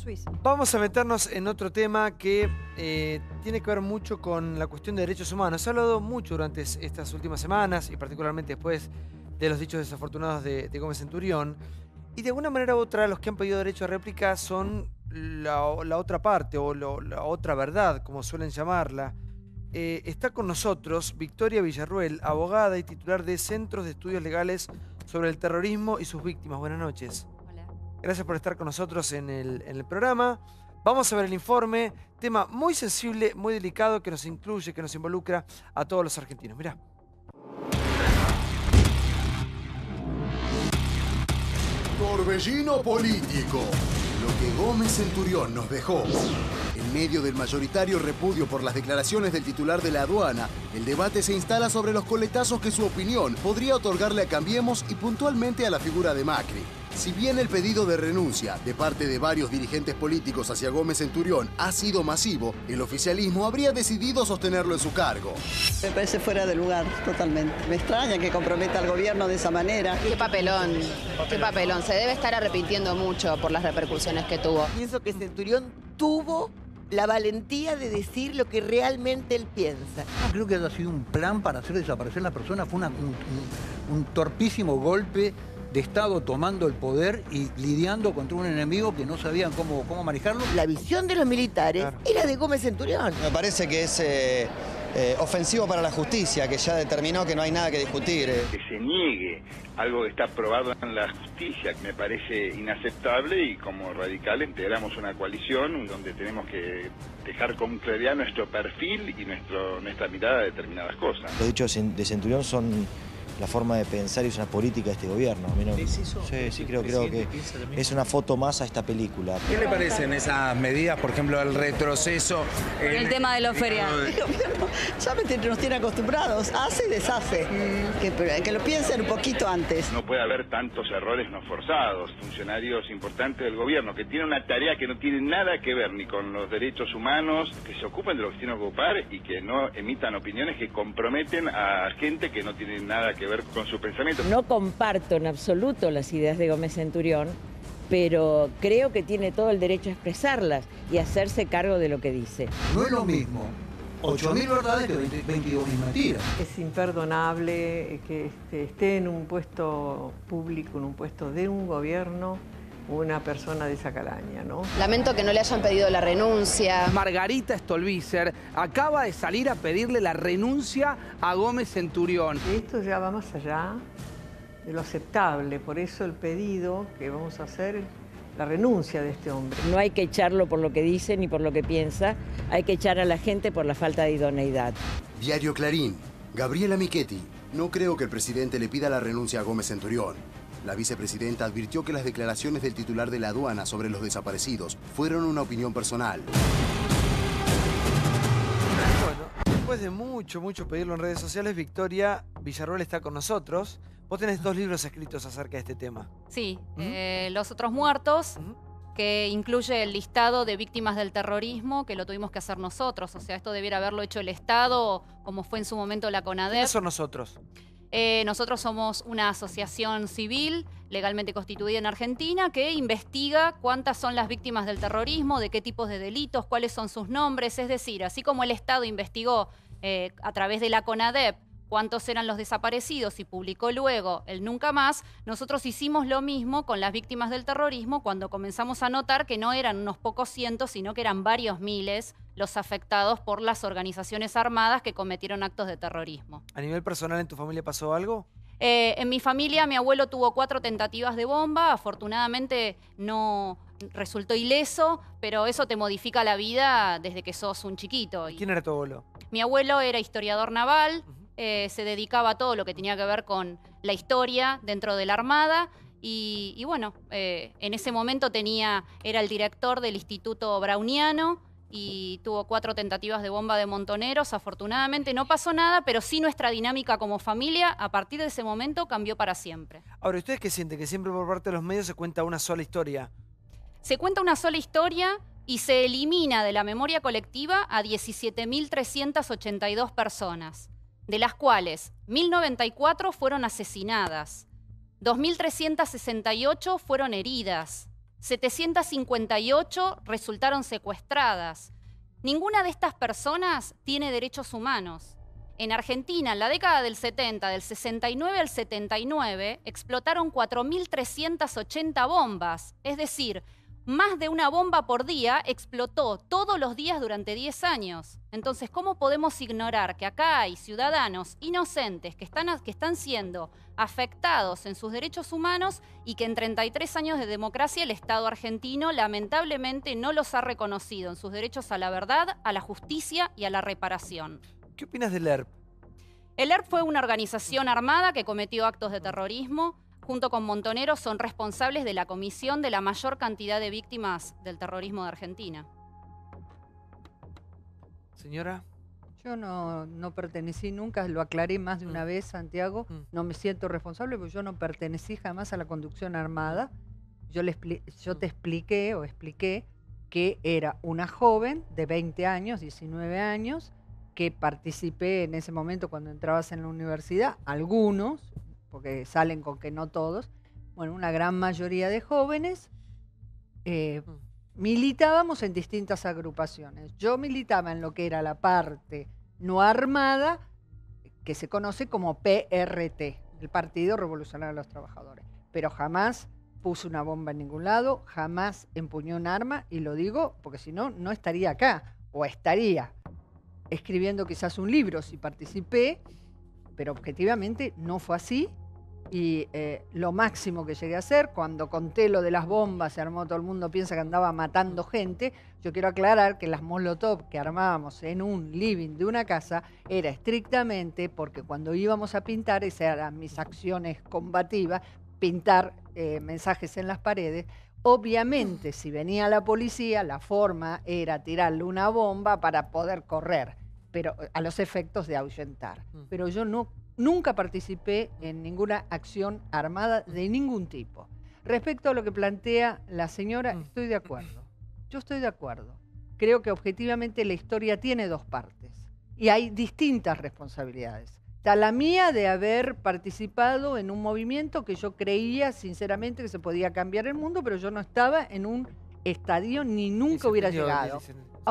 Suiza. Vamos a meternos en otro tema que eh, tiene que ver mucho con la cuestión de derechos humanos. Se ha hablado mucho durante estas últimas semanas y particularmente después de los dichos desafortunados de, Gómez Centurión. Y de alguna manera u otra los que han pedido derecho a réplica son la, otra parte o la otra verdad, como suelen llamarla. Eh, está con nosotros Victoria Villarruel, abogada y titular de Centros de Estudios Legales sobre el Terrorismo y sus Víctimas. Buenas noches. Gracias por estar con nosotros en el, programa. Vamos a ver el informe, tema muy sensible, muy delicado, que nos incluye, que nos involucra a todos los argentinos. Mirá. Torbellino político. Lo que Gómez Centurión nos dejó. En medio del mayoritario repudio por las declaraciones del titular de la aduana, el debate se instala sobre los coletazos que su opinión podría otorgarle a Cambiemos y puntualmente a la figura de Macri. Si bien el pedido de renuncia de parte de varios dirigentes políticos hacia Gómez Centurión ha sido masivo, el oficialismo habría decidido sostenerlo en su cargo. Me parece fuera de lugar, totalmente. Me extraña que comprometa al gobierno de esa manera. Qué papelón, qué papelón. Se debe estar arrepintiendo mucho por las repercusiones que tuvo. Pienso que Centurión tuvo la valentía de decir lo que realmente él piensa. Creo que haya sido un plan para hacer desaparecer a la persona, fue un torpísimo golpe de Estado tomando el poder y lidiando contra un enemigo que no sabían cómo, cómo manejarlo. La visión de los militares era de Gómez Centurión. Me parece que es eh, eh, ofensivo para la justicia, que ya determinó que no hay nada que discutir. Eh. Que se niegue algo que está aprobado en la justicia, que me parece inaceptable y como radical integramos una coalición donde tenemos que dejar con claridad nuestro perfil y nuestro, nuestra mirada a determinadas cosas. Los dichos de Centurión son la forma de pensar y es una política de este gobierno. Sí, sí, creo, creo que es una foto más a esta película. ¿Qué le parecen esas medidas, por ejemplo, el retroceso? En... El tema de los feriados. ya nos tiene acostumbrados, hace y deshace. Que, que lo piensen un poquito antes. No puede haber tantos errores no forzados. Funcionarios importantes del gobierno que tienen una tarea que no tiene nada que ver ni con los derechos humanos, que se ocupen de lo que tienen que ocupar y que no emitan opiniones que comprometen a gente que no tiene nada que ver con pensamiento. No comparto en absoluto las ideas de Gómez Centurión, pero creo que tiene todo el derecho a expresarlas y hacerse cargo de lo que dice. No es lo mismo 8.000 verdades que 22.000 mentiras. Es imperdonable que este, esté en un puesto público, en un puesto de un gobierno una persona de esa calaña, ¿no? Lamento que no le hayan pedido la renuncia. Margarita Stolbizer acaba de salir a pedirle la renuncia a Gómez Centurión. Esto ya va más allá de lo aceptable, por eso el pedido que vamos a hacer la renuncia de este hombre. No hay que echarlo por lo que dice ni por lo que piensa, hay que echar a la gente por la falta de idoneidad. Diario Clarín, Gabriela Michetti. No creo que el presidente le pida la renuncia a Gómez Centurión. La vicepresidenta advirtió que las declaraciones del titular de la aduana sobre los desaparecidos fueron una opinión personal. Bueno, después de mucho, mucho pedirlo en redes sociales, Victoria Villarroel está con nosotros. Vos tenés dos libros escritos acerca de este tema. Sí, eh, Los otros muertos, que incluye el listado de víctimas del terrorismo, que lo tuvimos que hacer nosotros. O sea, esto debiera haberlo hecho el Estado, como fue en su momento la CONADE. ¿Qué son nosotros? Eh, nosotros somos una asociación civil legalmente constituida en Argentina que investiga cuántas son las víctimas del terrorismo, de qué tipos de delitos, cuáles son sus nombres. Es decir, así como el Estado investigó eh, a través de la CONADEP cuántos eran los desaparecidos y publicó luego el Nunca Más, nosotros hicimos lo mismo con las víctimas del terrorismo cuando comenzamos a notar que no eran unos pocos cientos, sino que eran varios miles los afectados por las organizaciones armadas que cometieron actos de terrorismo. ¿A nivel personal en tu familia pasó algo? Eh, en mi familia mi abuelo tuvo cuatro tentativas de bomba, afortunadamente no resultó ileso, pero eso te modifica la vida desde que sos un chiquito. ¿Quién era tu abuelo? Mi abuelo era historiador naval, eh, se dedicaba a todo lo que tenía que ver con la historia dentro de la Armada. Y, bueno, eh, en ese momento tenía, era el director del Instituto Brauniano y tuvo cuatro tentativas de bomba de montoneros. Afortunadamente no pasó nada, pero sí nuestra dinámica como familia a partir de ese momento cambió para siempre. Ahora, ¿ustedes qué sienten? Que siempre por parte de los medios se cuenta una sola historia. Se cuenta una sola historia y se elimina de la memoria colectiva a 17.382 personas de las cuales 1094 fueron asesinadas, 2368 fueron heridas, 758 resultaron secuestradas. Ninguna de estas personas tiene derechos humanos. En Argentina, en la década del 70, del 69 al 79, explotaron 4.380 bombas, es decir, más de una bomba por día explotó todos los días durante 10 años. Entonces, ¿cómo podemos ignorar que acá hay ciudadanos inocentes que están, que están siendo afectados en sus derechos humanos y que en 33 años de democracia el Estado argentino lamentablemente no los ha reconocido en sus derechos a la verdad, a la justicia y a la reparación? ¿Qué opinas del ERP? El ERP fue una organización armada que cometió actos de terrorismo junto con Montoneros, son responsables de la comisión de la mayor cantidad de víctimas del terrorismo de Argentina. Señora. Yo no, no pertenecí nunca, lo aclaré más de una mm. vez, Santiago. Mm. No me siento responsable porque yo no pertenecí jamás a la conducción armada. Yo, le yo te mm. expliqué o expliqué que era una joven de 20 años, 19 años, que participé en ese momento cuando entrabas en la universidad, algunos, porque salen con que no todos, bueno, una gran mayoría de jóvenes, eh, mm. militábamos en distintas agrupaciones. Yo militaba en lo que era la parte no armada, que se conoce como PRT, el Partido Revolucionario de los Trabajadores, pero jamás puse una bomba en ningún lado, jamás empuñé un arma, y lo digo porque si no, no estaría acá, o estaría escribiendo quizás un libro si participé pero objetivamente no fue así. Y eh, lo máximo que llegué a hacer, cuando conté lo de las bombas, se armó todo el mundo, piensa que andaba matando gente. Yo quiero aclarar que las molotov que armábamos en un living de una casa era estrictamente porque cuando íbamos a pintar, esas eran mis acciones combativas, pintar eh, mensajes en las paredes. Obviamente, si venía la policía, la forma era tirarle una bomba para poder correr pero eh, a los efectos de ahuyentar. Pero yo no, nunca participé en ninguna acción armada de ningún tipo. Respecto a lo que plantea la señora, estoy de acuerdo. Yo estoy de acuerdo. Creo que objetivamente la historia tiene dos partes y hay distintas responsabilidades. Está la mía de haber participado en un movimiento que yo creía sinceramente que se podía cambiar el mundo, pero yo no estaba en un estadio ni nunca hubiera llegado.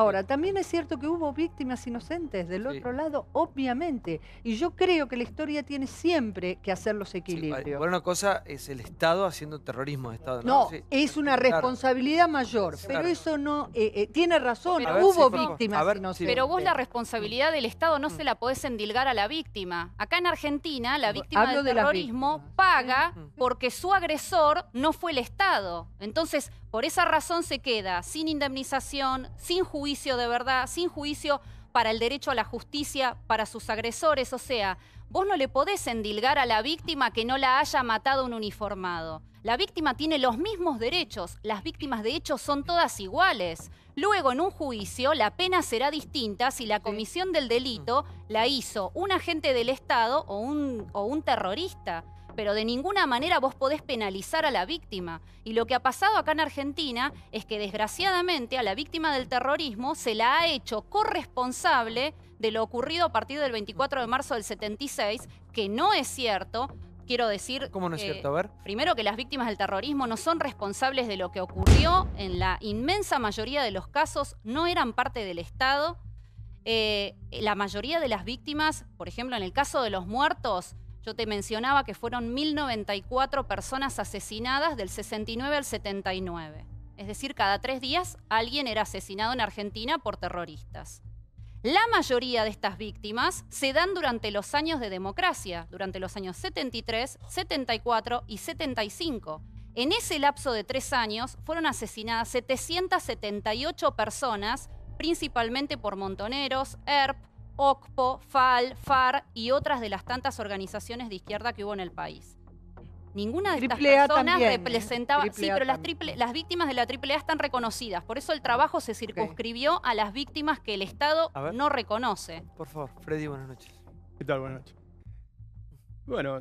Ahora, también es cierto que hubo víctimas inocentes del otro lado, obviamente. Y yo creo que la historia tiene siempre que hacer los equilibrios. bueno, una cosa es el Estado haciendo terrorismo de Estado. No, es una responsabilidad mayor. Pero eso no... Eh, eh, tiene razón, hubo víctimas Pero vos la responsabilidad del Estado no mm. se la podés endilgar a la víctima. Acá en Argentina, la víctima del terrorismo mm. paga mm. porque su agresor no fue el Estado. Entonces, por esa razón se queda sin indemnización, sin juicio juicio de verdad, sin juicio para el derecho a la justicia, para sus agresores. O sea, vos no le podés endilgar a la víctima que no la haya matado un uniformado. La víctima tiene los mismos derechos, las víctimas de hecho son todas iguales. Luego, en un juicio, la pena será distinta si la comisión del delito la hizo un agente del Estado o un, o un terrorista pero de ninguna manera vos podés penalizar a la víctima. Y lo que ha pasado acá en Argentina es que desgraciadamente a la víctima del terrorismo se la ha hecho corresponsable de lo ocurrido a partir del 24 de marzo del 76, que no es cierto, quiero decir. ¿Cómo no es eh, cierto? A ver. Primero, que las víctimas del terrorismo no son responsables de lo que ocurrió. En la inmensa mayoría de los casos no eran parte del Estado. Eh, la mayoría de las víctimas, por ejemplo, en el caso de los muertos, yo te mencionaba que fueron 1.094 personas asesinadas del 69 al 79. Es decir, cada tres días alguien era asesinado en Argentina por terroristas. La mayoría de estas víctimas se dan durante los años de democracia, durante los años 73, 74 y 75. En ese lapso de tres años fueron asesinadas 778 personas, principalmente por montoneros, ERP, OCPO, FAL, FAR y otras de las tantas organizaciones de izquierda que hubo en el país. Ninguna de estas personas ¿eh? representaba. Sí, pero las, las víctimas de la AAA están reconocidas. Por eso el trabajo se circunscribió a las víctimas que el Estado no reconoce. Por favor, Freddy, buenas noches. ¿Qué tal? Buenas noches. Bueno,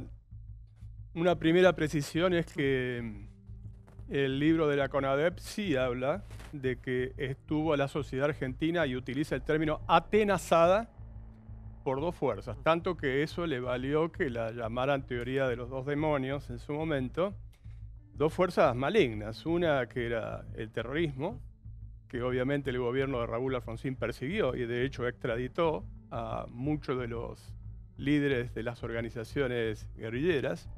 una primera precisión es que mm, el libro de la CONADEP sí habla de que estuvo la sociedad argentina y utiliza el término atenazada por dos fuerzas, tanto que eso le valió que la llamaran teoría de los dos demonios en su momento, dos fuerzas malignas, una que era el terrorismo, que obviamente el gobierno de Raúl Alfonsín persiguió y de hecho extraditó a muchos de los líderes de las organizaciones guerrilleras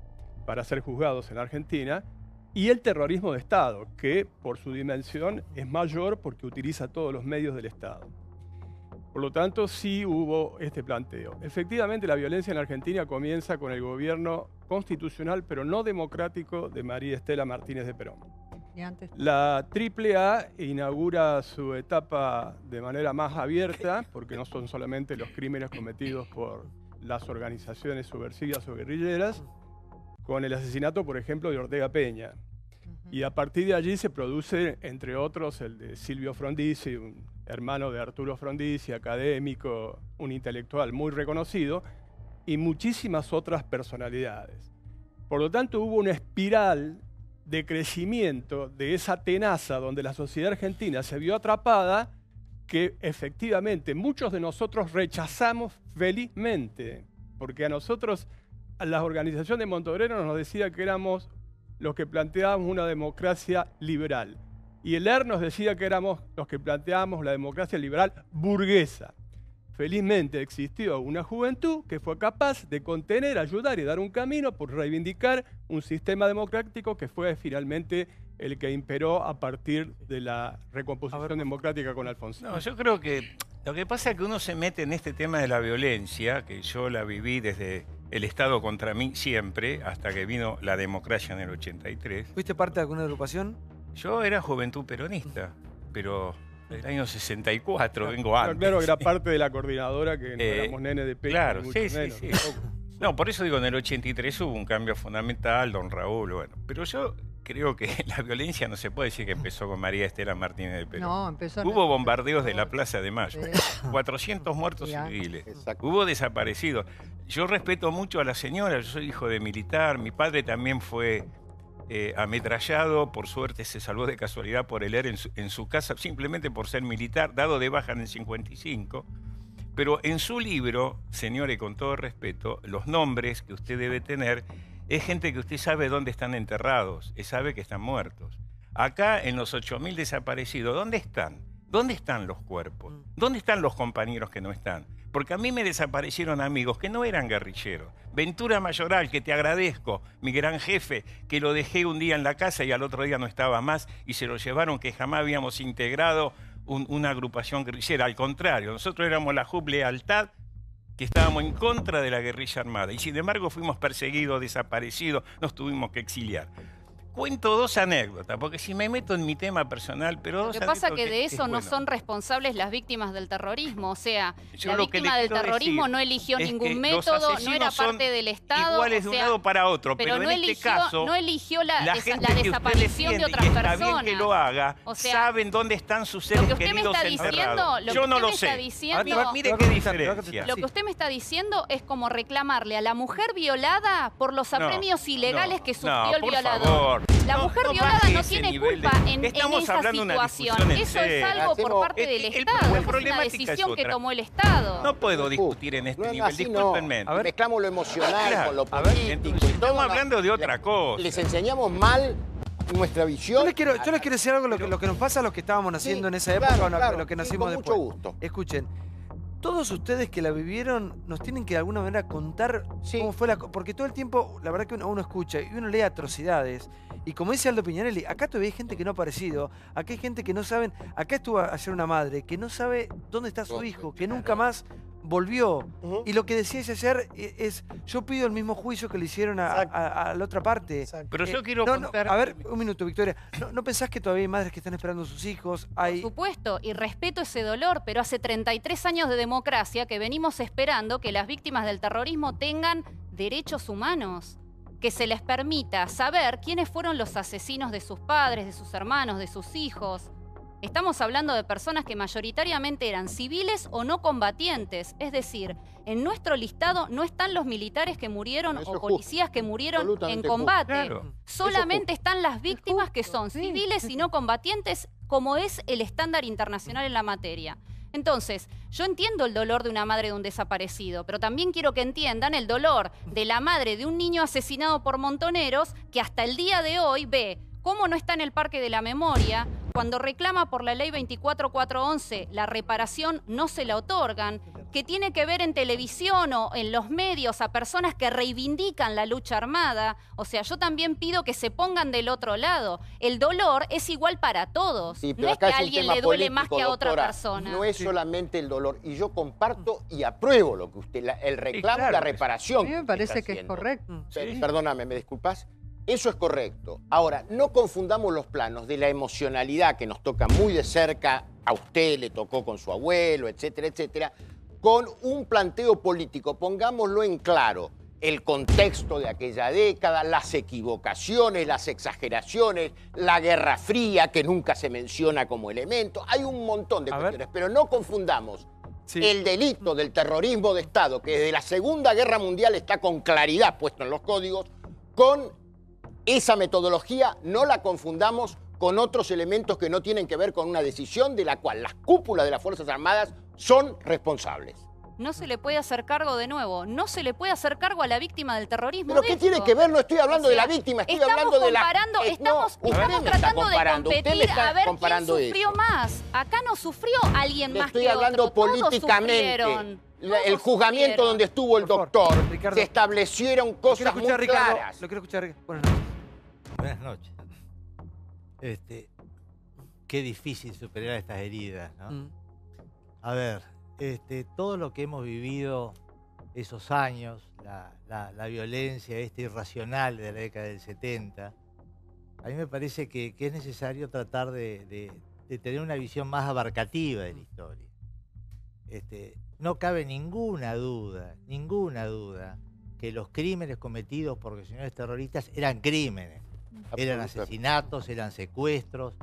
para ser juzgados en Argentina, y el terrorismo de Estado, que por su dimensión es mayor porque utiliza todos los medios del Estado. Por lo tanto, sí hubo este planteo. Efectivamente, la violencia en Argentina comienza con el gobierno constitucional, pero no democrático, de María Estela Martínez de Perón. La AAA inaugura su etapa de manera más abierta, porque no son solamente los crímenes cometidos por las organizaciones subversivas o guerrilleras, con el asesinato, por ejemplo, de Ortega Peña. Y a partir de allí se produce, entre otros, el de Silvio Frondizi, un hermano de Arturo Frondizi, académico, un intelectual muy reconocido, y muchísimas otras personalidades. Por lo tanto, hubo una espiral de crecimiento de esa tenaza donde la sociedad argentina se vio atrapada que efectivamente muchos de nosotros rechazamos felizmente, porque a nosotros a la organización de Montobrero nos decía que éramos los que planteábamos una democracia liberal. Y el ER nos decía que éramos los que planteábamos la democracia liberal burguesa. Felizmente existió una juventud que fue capaz de contener, ayudar y dar un camino por reivindicar un sistema democrático que fue finalmente el que imperó a partir de la recomposición democrática con Alfonso. No, yo creo que lo que pasa es que uno se mete en este tema de la violencia, que yo la viví desde el Estado contra mí siempre, hasta que vino la democracia en el 83. ¿Fuiste parte de alguna agrupación? Yo era juventud peronista, pero el año 64 vengo antes. Claro, era parte de la coordinadora que no eh, éramos de Perú. Claro, sí, sí, No, por eso digo, en el 83 hubo un cambio fundamental, don Raúl, bueno. Pero yo creo que la violencia no se puede decir que empezó con María Estela Martínez de Perú. No, empezó... Hubo bombardeos de la Plaza de Mayo, 400 muertos ah. civiles, hubo desaparecidos. Yo respeto mucho a la señora, yo soy hijo de militar, mi padre también fue eh, ametrallado, por suerte se salvó de casualidad por el en su, casa, simplemente por ser militar, dado de baja en el 55. Pero en su libro, señores, con todo respeto, los nombres que usted debe tener es gente que usted sabe dónde están enterrados, eh, sabe que están muertos. Acá, en los 8.000 desaparecidos, ¿dónde están? ¿Dónde están los cuerpos? Mm. ¿Dónde están los compañeros que no están? porque a mí me desaparecieron amigos que no eran guerrilleros. Ventura Mayoral, que te agradezco, mi gran jefe, que lo dejé un día en la casa y al otro día no estaba más y se lo llevaron, que jamás habíamos integrado una agrupación guerrillera. Al contrario, nosotros éramos la JUB Lealtad, que estábamos en contra de la guerrilla armada y sin embargo fuimos perseguidos, desaparecidos, nos tuvimos que exiliar cuento dos anécdotas, porque si me meto en mi tema personal, pero... Lo que pasa que de eso no son responsables las víctimas del terrorismo, o sea, la víctima del terrorismo no eligió ningún método, no era parte del Estado... Iguales de un lado para otro, pero, no en este eligió, este caso... No eligió la, desaparición de otras personas. que lo haga, o sea, saben dónde están sus seres lo que usted lo que Yo no lo sé. Está ah, diciendo, mire qué diferencia. Lo que usted me está diciendo es como reclamarle a la mujer violada por los apremios ilegales que sufrió el violador. La mujer violada no tiene culpa en, esa situación. Eso es algo por parte eh, del Estado. El, es una decisión que tomó el Estado. No puedo discutir en este nivel, Mezclamos lo emocional con lo político. estamos hablando de otra cosa. Les enseñamos mal nuestra visión. Yo les quiero, yo les ah, quiero decir algo, lo que, nos pasa a los que estábamos naciendo en esa época, o lo que nacimos después. Escuchen todos ustedes que la vivieron nos tienen que de alguna manera contar cómo fue la... Porque todo el tiempo, la verdad que uno, escucha y uno lee atrocidades. Y como dice Aldo Piñarelli, acá todavía hay gente que no ha aparecido, acá hay gente que no saben, acá estuvo a ser una madre que no sabe dónde está su hijo, que nunca más volvió. Y lo que ese hacer e, es, yo pido el mismo juicio que le hicieron a, la otra parte. Pero yo eh, quiero a ver, un minuto, Victoria. No, pensás que todavía hay madres que están esperando a sus hijos? Hay... Por supuesto, y respeto ese dolor, pero hace 33 años de democracia que venimos esperando que las víctimas del terrorismo tengan derechos humanos que se les permita saber quiénes fueron los asesinos de sus padres, de sus hermanos, de sus hijos. Estamos hablando de personas que mayoritariamente eran civiles o no combatientes, es decir, en nuestro listado no están los militares que murieron o policías que murieron en combate, solamente están las víctimas que son civiles y no combatientes como es el estándar internacional en la materia. Entonces, yo entiendo el dolor de una madre de un desaparecido, pero también quiero que entiendan el dolor de la madre de un niño asesinado por montoneros que hasta el día de hoy ve ¿Cómo no está en el Parque de la Memoria? Cuando reclama por la ley 24411 la reparación, no se la otorgan, que tiene que ver en televisión o en los medios a personas que reivindican la lucha armada. O sea, yo también pido que se pongan del otro lado. El dolor es igual para todos. no es que a alguien le duele más que a otra persona. No es solamente el dolor. Y yo comparto y apruebo lo que usted, el reclamo, y la reparación. me parece que, es correcto. Perdóname, ¿me disculpas? Eso es correcto. Ahora, no confundamos los planos de la emocionalidad que nos toca muy de cerca, a usted le tocó con su abuelo, etcétera, etcétera, con un planteo político. Pongámoslo en claro, el contexto de aquella década, las equivocaciones, las exageraciones, la guerra fría que nunca se menciona como elemento. Hay un montón de cuestiones, pero no confundamos El delito del terrorismo de Estado, que desde la Segunda Guerra Mundial está con claridad puesto en los códigos, con esa metodología no la confundamos con otros elementos que no tienen que ver con una decisión de la cual las cúpulas de las Fuerzas Armadas son responsables. No se le puede hacer cargo de nuevo, no se le puede hacer cargo a la víctima del terrorismo. ¿Pero qué tiene que ver? No estoy hablando de la víctima, estoy hablando de eh, la... estamos no, estamos tratando de competir a ver quién sufrió más. Acá no sufrió alguien más estoy que hablando políticamente. hablando políticamente, el juzgamiento donde estuvo el doctor, se establecieron cosas muy escuchar, claras. lo quiero escuchar, bueno, buenas noches. Este, qué difícil superar estas heridas, ¿no? Mm. A ver, este, todo lo que hemos vivido esos años, la, violencia este irracional de la década del 70, a mí me parece que, es necesario tratar de, tener una visión más abarcativa de la mm. historia. Este, no cabe ninguna duda, ninguna duda, que los crímenes cometidos por señores terroristas eran crímenes. Eran asesinatos, eran secuestros.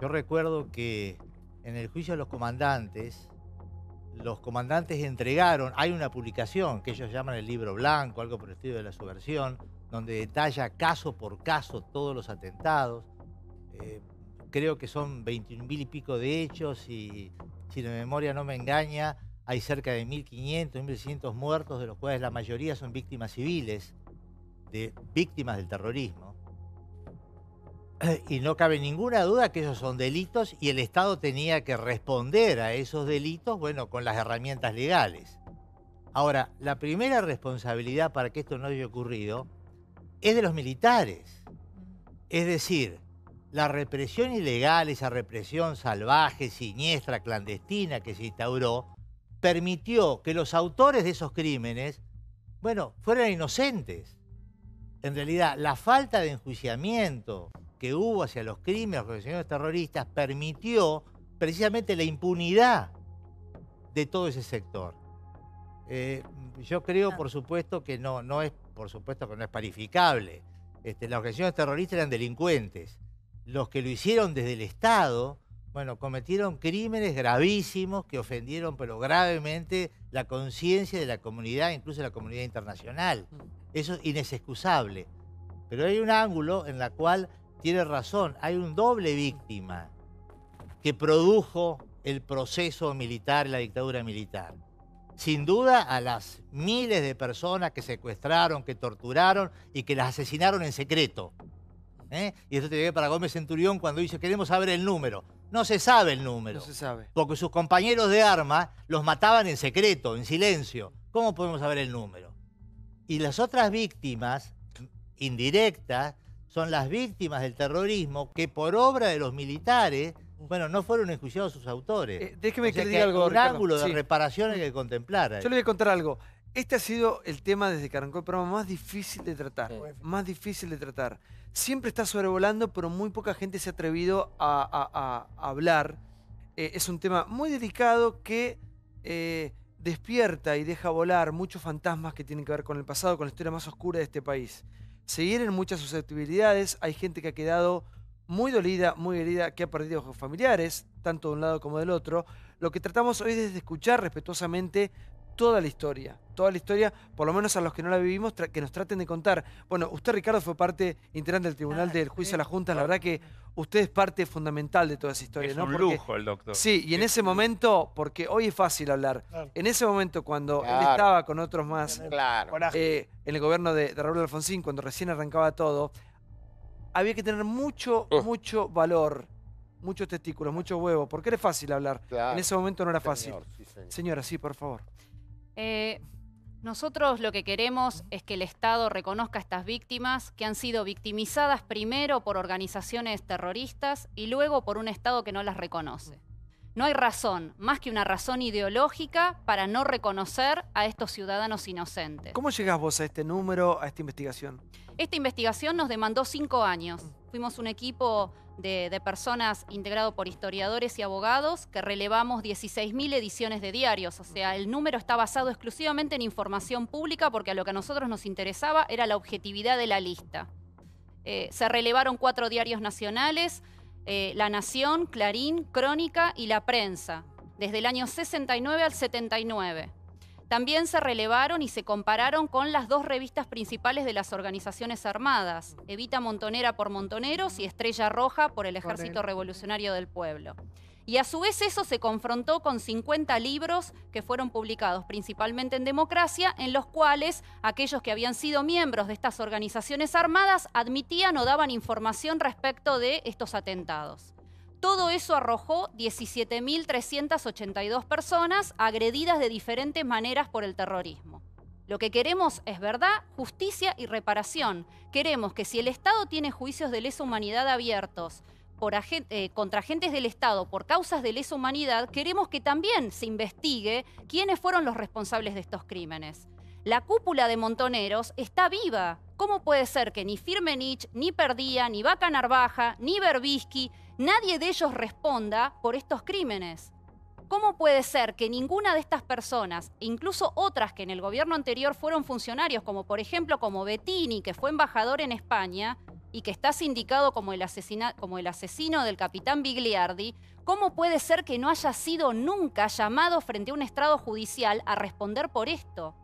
Yo recuerdo que en el juicio de los comandantes, los comandantes entregaron, hay una publicación que ellos llaman el libro blanco, algo por el estilo de la subversión, donde detalla caso por caso todos los atentados. Eh, creo que son 21.000 mil y pico de hechos y si la memoria no me engaña, hay cerca de 1.500, 1.600 muertos, de los cuales la mayoría son víctimas civiles, de víctimas del terrorismo. y no cabe ninguna duda que esos son delitos y el Estado tenía que responder a esos delitos, bueno, con las herramientas legales. Ahora, la primera responsabilidad para que esto no haya ocurrido es de los militares. Es decir, la represión ilegal, esa represión salvaje, siniestra, clandestina que se instauró, permitió que los autores de esos crímenes, bueno, fueran inocentes. En realidad, la falta de enjuiciamiento, que hubo hacia los crímenes organizaciones terroristas permitió precisamente la impunidad de todo ese sector. Eh, yo creo, ah. por supuesto, que no, no es, por supuesto que no es parificable. Este, las organizaciones terroristas eran delincuentes. Los que lo hicieron desde el Estado, bueno, cometieron crímenes gravísimos que ofendieron, pero gravemente, la conciencia de la comunidad, incluso la comunidad internacional. Mm. Eso es inexcusable. Pero hay un ángulo en la cual tiene razón, hay un doble víctima que produjo el proceso militar, la dictadura militar. Sin duda a las miles de personas que secuestraron, que torturaron y que las asesinaron en secreto. ¿eh? Y esto te llegué para Gómez Centurión cuando dice, queremos saber el número. No se sabe el número. No se sabe. Porque sus compañeros de armas los mataban en secreto, en silencio. ¿Cómo podemos saber el número? Y las otras víctimas indirectas son las víctimas del terrorismo que por obra de los militares, bueno, no fueron enjuiciados sus autores. Eh, déjeme que, le diga algo, Un ángulo de reparación que contemplar. Yo le voy a contar algo. Este ha sido el tema desde que arrancó el programa más difícil de tratar. Más difícil de tratar. Siempre está sobrevolando, pero muy poca gente se ha atrevido a, hablar. Eh, es un tema muy delicado que eh, despierta y deja volar muchos fantasmas que tienen que ver con el pasado, con la historia más oscura de este país. Seguir en muchas susceptibilidades, hay gente que ha quedado muy dolida, muy herida, que ha perdido familiares, tanto de un lado como del otro. Lo que tratamos hoy es de escuchar respetuosamente toda la historia, toda la historia, por lo menos a los que no la vivimos, que nos traten de contar. Bueno, usted, Ricardo, fue parte integrante del Tribunal ah, del Juicio a la Junta, la ah. verdad que usted es parte fundamental de toda esa historia, es ¿no? un lujo el doctor. Sí, y en ese momento, porque hoy es fácil hablar, en ese momento cuando él estaba con otros más, eh, en el gobierno de, Raúl Alfonsín, cuando recién arrancaba todo, había que tener mucho, oh. mucho valor muchos testículos, mucho huevo, porque era fácil hablar. En ese momento no era fácil. Señora, sí, por favor. Eh, nosotros lo que queremos es que el Estado reconozca a estas víctimas que han sido victimizadas primero por organizaciones terroristas y luego por un Estado que no las reconoce. No hay razón, más que una razón ideológica, para no reconocer a estos ciudadanos inocentes. ¿Cómo llegás vos a este número, a esta investigación? Esta investigación nos demandó cinco años. Fuimos un equipo de, personas integrado por historiadores y abogados que relevamos 16.000 ediciones de diarios. O sea, el número está basado exclusivamente en información pública porque a lo que a nosotros nos interesaba era la objetividad de la lista. Eh, se relevaron cuatro diarios nacionales, eh, La Nación, Clarín, Crónica y La Prensa, desde el año 69 al 79. También se relevaron y se compararon con las dos revistas principales de las organizaciones armadas, Evita Montonera por Montoneros y Estrella Roja por el Ejército Revolucionario del Pueblo. Y a su vez eso se confrontó con 50 libros que fueron publicados principalmente en democracia, en los cuales aquellos que habían sido miembros de estas organizaciones armadas admitían o daban información respecto de estos atentados. Todo eso arrojó 17.382 personas agredidas de diferentes maneras por el terrorismo. Lo que queremos es verdad, justicia y reparación. Queremos que si el Estado tiene juicios de lesa humanidad abiertos, por eh, contra agentes del Estado por causas de lesa humanidad, queremos que también se investigue quiénes fueron los responsables de estos crímenes. La cúpula de Montoneros está viva. ¿Cómo puede ser que ni Firmenich, ni Perdía, ni Vaca Narvaja, ni Berbisky, nadie de ellos responda por estos crímenes? ¿Cómo puede ser que ninguna de estas personas, e incluso otras que en el gobierno anterior fueron funcionarios, como por ejemplo como Bettini, que fue embajador en España, y que estás indicado como el, asesino del capitán Bigliardi, ¿cómo puede ser que no haya sido nunca llamado frente a un estrado judicial a responder por esto?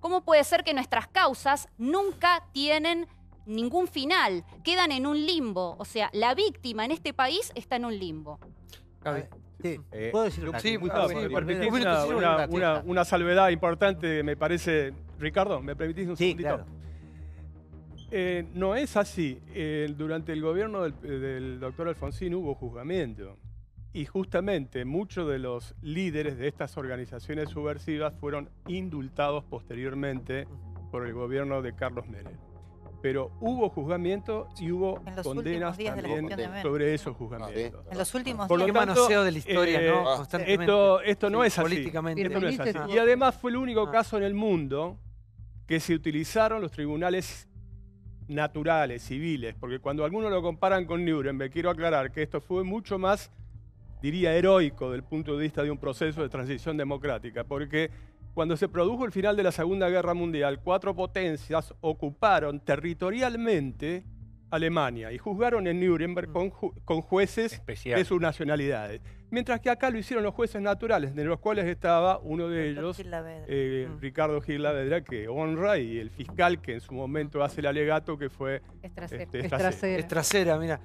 ¿Cómo puede ser que nuestras causas nunca tienen ningún final? Quedan en un limbo. O sea, la víctima en este país está en un limbo. Sí, eh, ¿Puedo decir una, sí, salvedad importante, me parece. Ricardo, ¿me permitís un sí, eh, no es así. durante el gobierno del, doctor Alfonsín hubo juzgamiento. Y justamente muchos de los líderes de estas organizaciones subversivas fueron indultados posteriormente por el gobierno de Carlos Menem. Pero hubo juzgamiento y hubo condenas también sobre esos juzgamientos. Ah, en los últimos días. manoseo de la historia, ¿no? Esto, esto, no, es políticamente. así. Y además fue el único ah. caso en el mundo que se utilizaron los tribunales naturales, civiles, porque cuando algunos lo comparan con Nuremberg, quiero aclarar que esto fue mucho más, diría, heroico del punto de vista de un proceso de transición democrática, porque cuando se produjo el final de la Segunda Guerra Mundial, cuatro potencias ocuparon territorialmente Alemania y juzgaron en Nuremberg mm. con, jueces de sus nacionalidades. Mientras que acá lo hicieron los jueces naturales, de los cuales estaba uno de ellos, eh, mm. Ricardo Gil Lavedra, que honra, y el fiscal que en su momento hace el alegato, que fue... Estracera. Este, mira.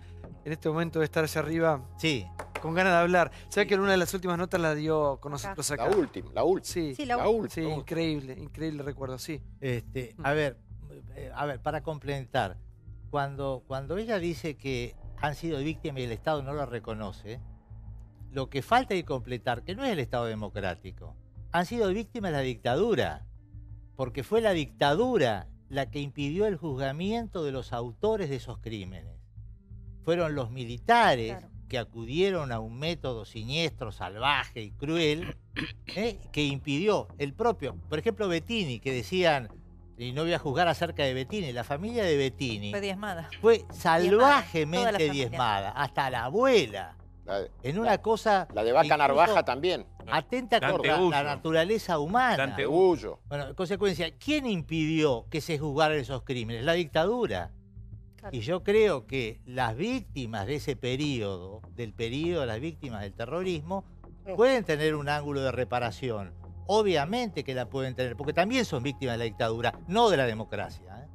En este momento de estar hacia arriba... Sí con ganas de hablar. ¿Sabes que una de las últimas notas la dio con nosotros acá? La última, la última. Sí, la, última. increíble, increíble recuerdo, sí. Este, mm. a ver, eh, a ver, para complementar, cuando, cuando ella dice que han sido víctimas y el Estado no lo reconoce, lo que falta y completar, que no es el Estado democrático, han sido víctimas de la dictadura, porque fue la dictadura la que impidió el juzgamiento de los autores de esos crímenes. Fueron los militares que acudieron a un método siniestro, salvaje y cruel, ¿eh? que impidió el propio, por ejemplo, Bettini, que decían, y no voy a juzgar acerca de Bettini, la familia de Bettini fue, diezmada. fue salvajemente diezmada hasta la abuela en una cosa... La de Vaca Narvaja también. Atenta la naturaleza humana. Dante Bueno, en consecuencia, ¿quién impidió que se juzgaran esos crímenes? La dictadura. Y yo creo que las víctimas de ese periodo, del periodo de las víctimas del terrorismo, pueden tener un ángulo de reparación. Obviamente que la pueden tener, porque también son víctimas de la dictadura, no de la democracia. ¿eh?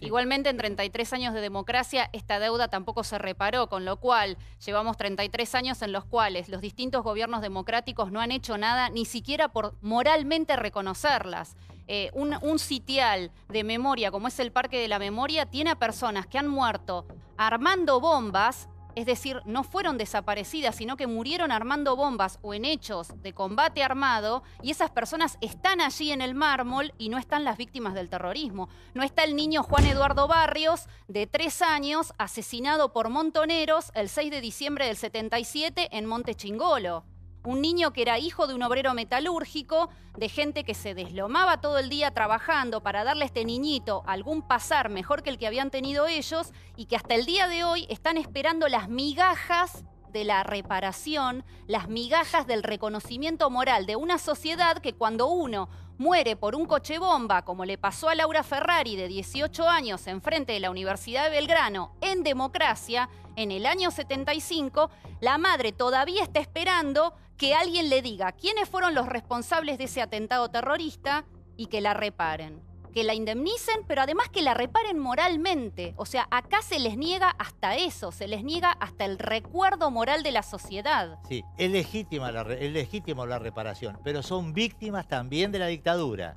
Igualmente, en 33 años de democracia, esta deuda tampoco se reparó, con lo cual llevamos 33 años en los cuales los distintos gobiernos democráticos no han hecho nada, ni siquiera por moralmente reconocerlas. Eh, un, un sitial de memoria, como es el Parque de la Memoria, tiene a personas que han muerto armando bombas es decir, no fueron desaparecidas, sino que murieron armando bombas o en hechos de combate armado, y esas personas están allí en el mármol y no están las víctimas del terrorismo. No está el niño Juan Eduardo Barrios, de tres años, asesinado por montoneros el 6 de diciembre del 77 en Monte Chingolo un niño que era hijo de un obrero metalúrgico, de gente que se deslomaba todo el día trabajando para darle a este niñito algún pasar mejor que el que habían tenido ellos y que hasta el día de hoy están esperando las migajas de la reparación, las migajas del reconocimiento moral de una sociedad que cuando uno muere por un coche bomba, como le pasó a Laura Ferrari de 18 años en frente de la Universidad de Belgrano en democracia, en el año 75, la madre todavía está esperando que alguien le diga quiénes fueron los responsables de ese atentado terrorista y que la reparen. Que la indemnicen, pero además que la reparen moralmente. O sea, acá se les niega hasta eso, se les niega hasta el recuerdo moral de la sociedad. Sí, es legítima la, es la reparación, pero son víctimas también de la dictadura.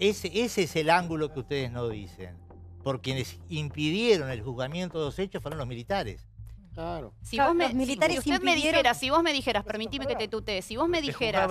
Ese, ese es el ángulo que ustedes no dicen. Por quienes impidieron el juzgamiento de los hechos fueron los militares. Claro. Si vos me, si usted dijeras, si vos me dijeras, permitime que te tutee, si vos me dijeras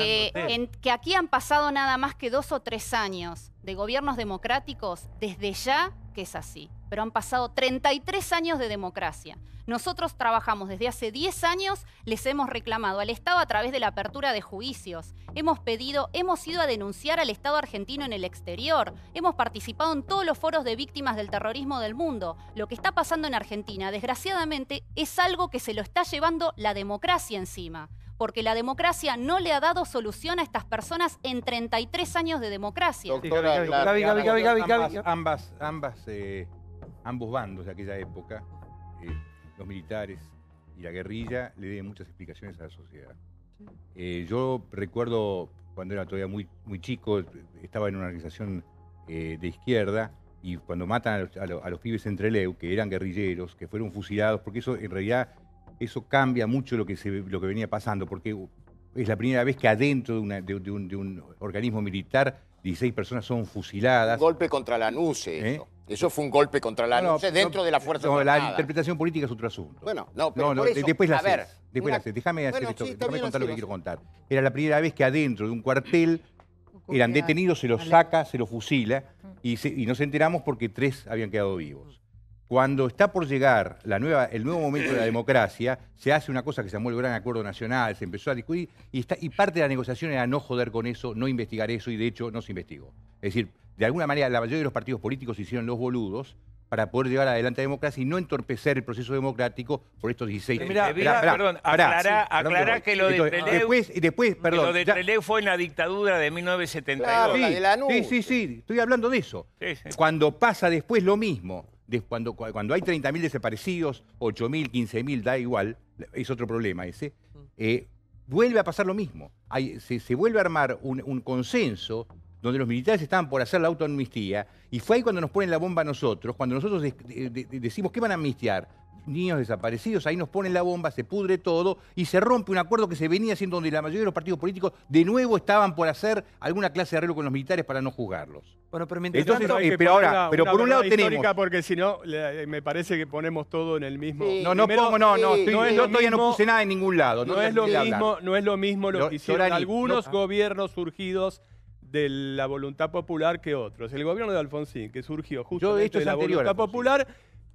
que aquí han pasado nada más que dos o tres años de gobiernos democráticos, desde ya que es así, pero han pasado 33 años de democracia. Nosotros trabajamos desde hace 10 años, les hemos reclamado al Estado a través de la apertura de juicios, hemos pedido, hemos ido a denunciar al Estado argentino en el exterior, hemos participado en todos los foros de víctimas del terrorismo del mundo. Lo que está pasando en Argentina, desgraciadamente, es algo que se lo está llevando la democracia encima porque la democracia no le ha dado solución a estas personas en 33 años de democracia. ambas, ambas, eh, ambos bandos de aquella época, eh, los militares y la guerrilla, le deben muchas explicaciones a la sociedad. Eh, yo recuerdo cuando era todavía muy, muy chico, estaba en una organización de izquierda, y cuando matan a los, a los pibes entre Leu, que eran guerrilleros, que fueron fusilados, porque eso en realidad eso cambia mucho lo que, se, lo que venía pasando, porque es la primera vez que adentro de, de, un, organismo militar 16 personas son fusiladas. Un golpe contra la NUCE. Eso. ¿Eh? eso fue un golpe contra la NUCE dentro de la Fuerza No, la interpretación política es otro asunto. Bueno, no, pero después la sé, Déjame hacer esto, déjame contar lo, que quiero contar. Era la primera vez que adentro de un cuartel eran detenidos, se los saca, se los fusila y, se, y nos enteramos porque tres habían quedado vivos cuando está por llegar la nueva, el nuevo momento de la democracia, se hace una cosa que se llamó el Gran Acuerdo Nacional, se empezó a discutir y, parte de la negociación era no joder con eso, no investigar eso y de hecho no se investigó. Es decir, de alguna manera la mayoría de los partidos políticos hicieron los boludos para poder llevar adelante la democracia y no entorpecer el proceso democrático por estos 16 años. Mira, perdón, que, lo de fue en la dictadura de 1972. Claro, sí, la sí, sí, sí, estoy hablando de eso. Cuando pasa después lo mismo, cuando, cuando hay 30.000 desaparecidos, 8.000, 15.000, da igual, es otro problema ese, mm. eh, vuelve a pasar lo mismo. Hay, se, vuelve a armar un, consenso donde los militares estaban por hacer la autoamnistía, y fue ahí cuando nos ponen la bomba a nosotros, cuando nosotros decimos que van a amnistiar, niños desaparecidos, ahí nos ponen la bomba, se pudre todo y se rompe un acuerdo que se venía haciendo donde la mayoría de los partidos políticos de nuevo estaban por hacer alguna clase de arreglo con los militares para no juzgarlos. Bueno, pero mientras eh, pero pero por un lado tenemos porque si no eh, me parece que ponemos todo en el mismo. no, no pongo, no, no, estoy, no yo todavía no puse nada en ningún lado. No, es lo mismo, no es lo mismo lo, que hicieron algunos gobiernos surgidos de la voluntad popular que otros. El gobierno de Alfonsín, que surgió justo de, la voluntad popular,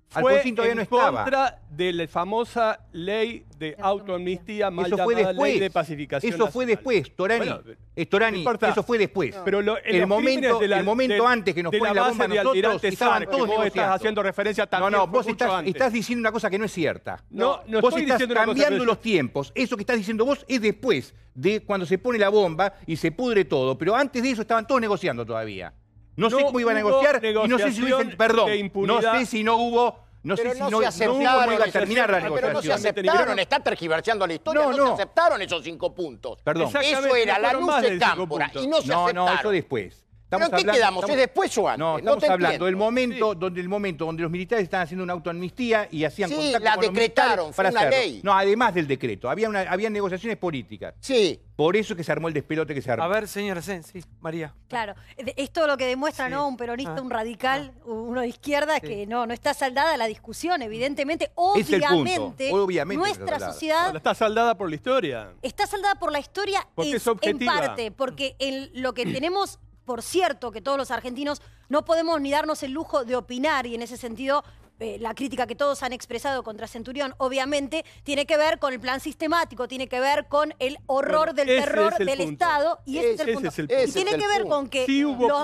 fue en no contra de la famosa ley de autoamnistía, mal eso llamada fue después. ley de pacificación Eso fue después, Torani. eso fue después. Pero lo, el, momento, el momento antes que nos ponen la, bomba de nosotros, estaban todos vos estás haciendo referencia también No, no, vos estás, diciendo una cosa que no es cierta. No, no Vos estoy estás cambiando los tiempos. Eso que estás diciendo vos es después de cuando se pone la bomba y se pudre todo. Pero antes de eso estaban todos negociando todavía. No, sé cómo iba a negociar y no sé si hubiesen, perdón, no sé si no hubo no sé si no, no, se aceptaron, no iba a terminar la negociación. Pero no se aceptaron, está tergiversando la historia, no, no, se aceptaron esos cinco puntos. Perdón. Eso era la luz de Cámpora y no se aceptaron. No, no, eso después. ¿Pero qué quedamos? ¿Es después o antes? No, estamos hablando del momento, donde, el momento donde los militares están haciendo una autoamnistía y hacían sí, la decretaron, fue una ley. No, además del decreto. Había, había negociaciones políticas. Sí. Por eso que se armó el despelote que se armó. A ver, señora Sen, María. Claro, es lo que demuestra, ¿no? Un peronista, ah. un radical, ah. uno de izquierda, que no, no está saldada la discusión, evidentemente. Obviamente, obviamente nuestra sociedad... está saldada por la historia. Está saldada por la historia porque es, en parte, porque en lo que mm. tenemos por cierto que todos los argentinos no podemos ni darnos el lujo de opinar y en ese sentido eh, la crítica que todos han expresado contra Centurión, obviamente, tiene que ver con el plan sistemático, tiene que ver con el horror del terror del Estado. Y es el punto. tiene que ver con que los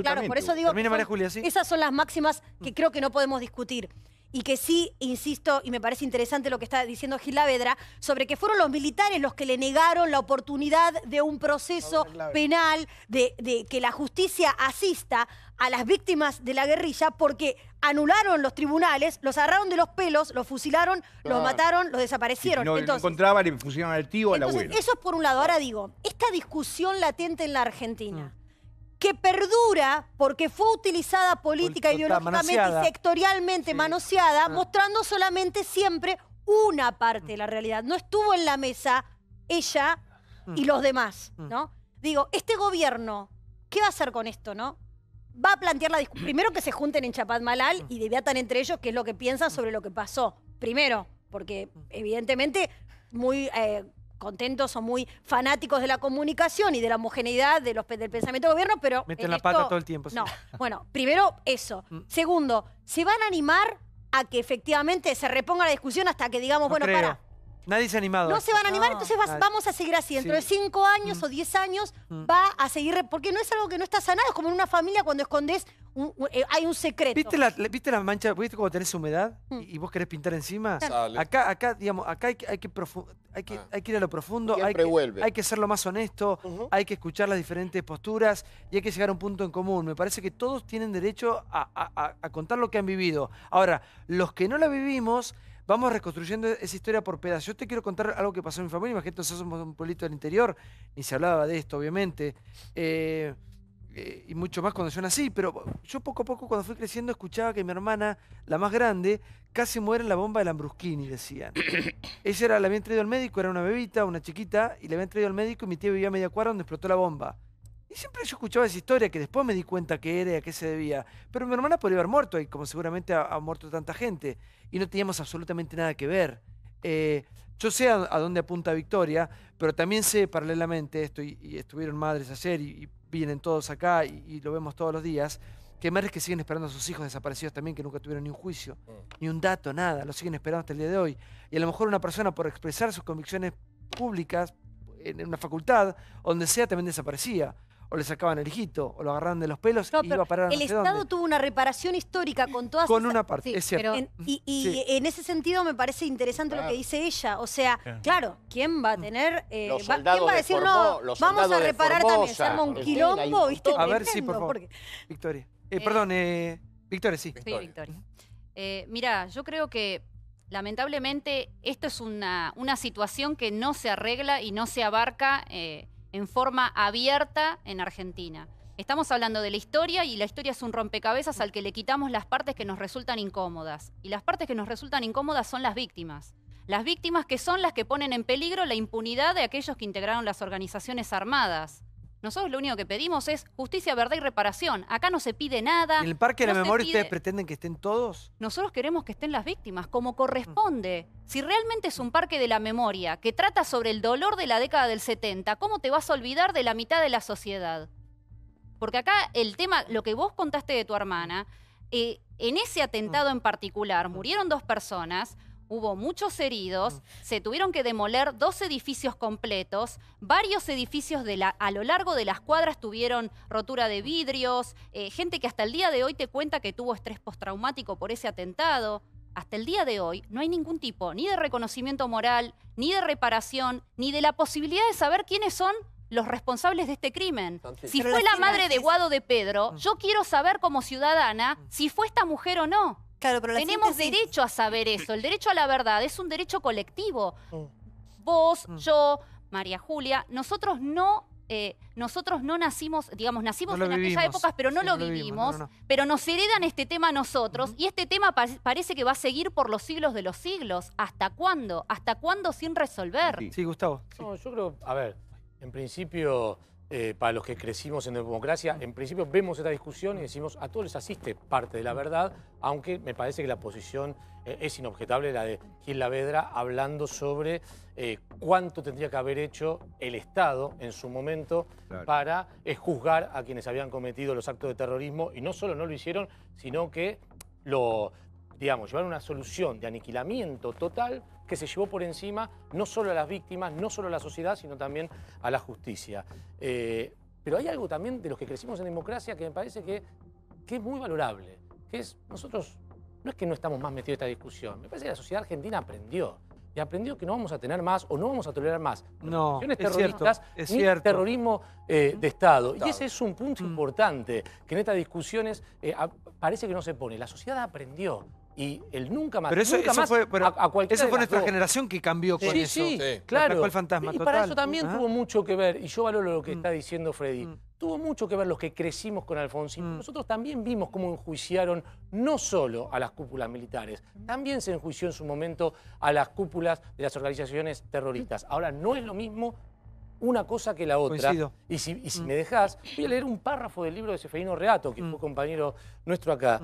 plan Por eso, digo, esas son las máximas que creo que no podemos discutir y que sí, insisto, y me parece interesante lo que está diciendo Gil Lavedra, sobre que fueron los militares los que le negaron la oportunidad de un proceso penal, de, que la justicia asista a las víctimas de la guerrilla, porque anularon los tribunales, los agarraron de los pelos, los fusilaron, los mataron, los desaparecieron. no, encontraban y al tío, Eso es por un lado. Ahora digo, esta discusión latente en la Argentina... Mm que perdura porque fue utilizada política, ideológicamente y sectorialmente manoseada, ah. mostrando solamente siempre una parte de la realidad. No estuvo en la mesa ella mm. y los demás, mm. ¿no? Digo, este gobierno, ¿qué va a hacer con esto, no? Va a plantear la discusión. Primero que se junten en Malal mm. y debatan entre ellos qué es lo que piensan sobre lo que pasó. Primero, porque evidentemente muy eh, contentos son muy fanáticos de la comunicación y de la homogeneidad de los, del pensamiento de gobierno, pero... Meten la pata todo el tiempo. No, bueno, primero eso. Mm. Segundo, ¿se van a animar a que efectivamente se reponga la discusión hasta que digamos, bueno, para, Nadie se ha animado. No se van a ah, animar, entonces vamos a seguir así. Dentro de cinco años mm. o diez años mm. va a seguir... Porque no es algo que no está sanado, es como en una familia cuando escondes... Eh, hay un secreto. ¿Viste la, ¿Viste mancha? ¿Viste cómo tenés humedad mm. y, vos querés pintar encima? Acá, acá, digamos, acá hay, que, ah. que, ir a lo profundo, hay que, hay que ser lo más honesto, hay que escuchar las diferentes posturas y hay que llegar a un punto en común. Me parece que todos tienen derecho a, a contar lo que han vivido. Ahora, los que no la vivimos vamos reconstruyendo esa historia por pedazos. Yo te quiero contar algo que pasó en mi familia. Imagínate, nosotros somos un pueblito del interior, ni se hablaba de esto, obviamente. Eh, eh, y mucho más cuando yo nací, pero yo poco a poco cuando fui creciendo escuchaba que mi hermana, la más grande, casi muere en la bomba de Lambruschini, decían. Ella era, la habían traído al médico, era una bebita, una chiquita, y la habían traído al médico y mi tía vivía a media cuadra donde explotó la bomba. Y siempre yo escuchaba esa historia que después me di cuenta que era y a qué se debía. Pero mi hermana podría haber muerto y como seguramente ha, muerto tanta gente. Y no teníamos absolutamente nada que ver. Eh, yo sé a, dónde apunta Victoria, pero también sé paralelamente esto, y, estuvieron madres ayer y, vienen todos acá y, lo vemos todos los días, que hay madres que siguen esperando a sus hijos desaparecidos también, que nunca tuvieron ni un juicio, mm. ni un dato, nada, lo siguen esperando hasta el día de hoy. Y a lo mejor una persona por expresar sus convicciones públicas en una facultad, donde sea, también desaparecía o le sacaban el hijito, o lo agarraban de los pelos y iba a parar a El El Estado tuvo una reparación histórica con todas Con una parte, es cierto. y, en ese sentido me parece interesante lo que dice ella. O sea, claro, ¿quién va a mm. tener. Eh, ¿Quién va a decir no? Vamos a reparar también. Se arma un quilombo, ¿viste? A ver, si sí, por favor. Victoria. Eh, eh, perdón, Victoria, sí. Victoria. mira, yo creo que lamentablemente esto es una, una situación que no se arregla y no se abarca en forma abierta en Argentina. Estamos hablando de la historia y la historia es un rompecabezas al que le quitamos las partes que nos resultan incómodas. Y las partes que nos resultan incómodas son las víctimas. Las víctimas que son las que ponen en peligro la impunidad de aquellos que integraron las organizaciones armadas. Nosotros lo único que pedimos es justicia, verdad y reparación. Acá no se pide nada. ¿En el Parque de la Memoria ustedes pretenden que estén todos? Nosotros queremos que estén las víctimas, como corresponde. Mm. Si realmente es un Parque de la Memoria que trata sobre el dolor de la década del 70, ¿cómo te vas a olvidar de la mitad de la sociedad? Porque acá el tema, lo que vos contaste de tu hermana, eh, en ese atentado mm. en particular mm. murieron dos personas, hubo muchos heridos, mm. se tuvieron que demoler dos edificios completos, varios edificios de la, a lo largo de las cuadras tuvieron rotura de vidrios, eh, gente que hasta el día de hoy te cuenta que tuvo estrés postraumático por ese atentado. Hasta el día de hoy no hay ningún tipo ni de reconocimiento moral, ni de reparación, ni de la posibilidad de saber quiénes son los responsables de este crimen. Si fue la madre de Guado de Pedro, mm. yo quiero saber como ciudadana mm. si fue esta mujer o no. Tenemos derecho a saber eso. El derecho a la verdad es un derecho colectivo. Oh. Vos, mm. yo, María Julia, nosotros no eh, nosotros no nacimos, digamos, nacimos en aquellas aquella pero no lo vivimos, pero nos heredan este tema nosotros y este tema parece que va a seguir por los siglos de los siglos. ¿Hasta cuándo? ¿Hasta cuándo sin resolver? Sí, Gustavo. yo creo, a ver, en principio eh, para los que crecimos en democracia, en principio vemos esta discusión y decimos a todos les asiste parte de la verdad, aunque me parece que la posición eh, es inobjetable, la de Gil Lavedra, hablando sobre eh, cuánto tendría que haber hecho el Estado en su momento para juzgar a quienes habían cometido los actos de terrorismo y no solo no lo hicieron, sino que lo digamos, llevar una solución de aniquilamiento total que se llevó por encima no solo a las víctimas, no solo a la sociedad, sino también a la justicia. Eh, pero hay algo también de los que crecimos en democracia que me parece que, es muy valorable, que es nosotros, no es que no estamos más metidos en esta discusión, me parece que la sociedad argentina aprendió y aprendió que no vamos a tener más o no vamos a tolerar más no, es terroristas cierto, terrorismo eh, de Estado. Y ese es un punto mm. importante que en estas discusiones eh, parece que no se pone. La sociedad aprendió y el nunca más. Pero eso, nunca eso fue, a, eso fue nuestra generación que cambió con eso. Sí, claro. y para eso también tuvo mucho que ver, y yo valoro lo que mm. está diciendo Freddy, mm. tuvo mucho que ver los que crecimos con Alfonsín. Mm. Nosotros también vimos cómo enjuiciaron no solo a las cúpulas militares, también se enjuició en su momento a las cúpulas de las organizaciones terroristas. Ahora, no es lo mismo una cosa que la otra. Y si, me dejas, voy a leer un párrafo del libro de Seferino Reato, que fue compañero nuestro acá.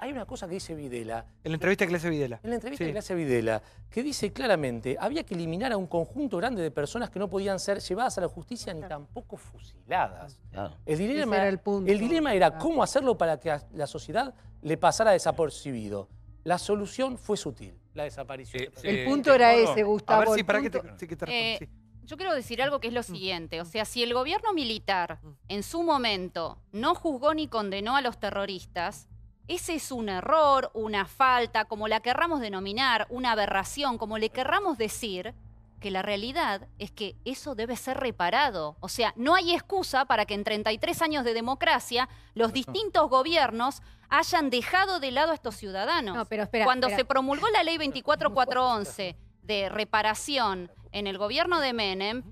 Hay una cosa que dice Videla. En la entrevista que le Videla. En la entrevista que Videla, que dice claramente, había que eliminar a un conjunto grande de personas que no podían ser llevadas a la justicia ni tampoco fusiladas. Ah. El, dilema, era ah. cómo hacerlo para que la sociedad le pasara desapercibido. La solución fue sutil, la desaparición. Eh, el eh, punto era ese, Gustavo. A ver si, para que te, eh, Yo quiero decir algo que es lo mm. siguiente. O sea, si el gobierno militar mm. en su momento no juzgó ni condenó a los terroristas, ese es un error, una falta, como la querramos denominar, una aberración, como le querramos decir, que la realidad es que eso debe ser reparado. O sea, no hay excusa para que en 33 años de democracia los distintos gobiernos hayan dejado de lado a estos ciudadanos. No, pero espera, Cuando se promulgó la ley 24411 de reparación en el gobierno de Menem,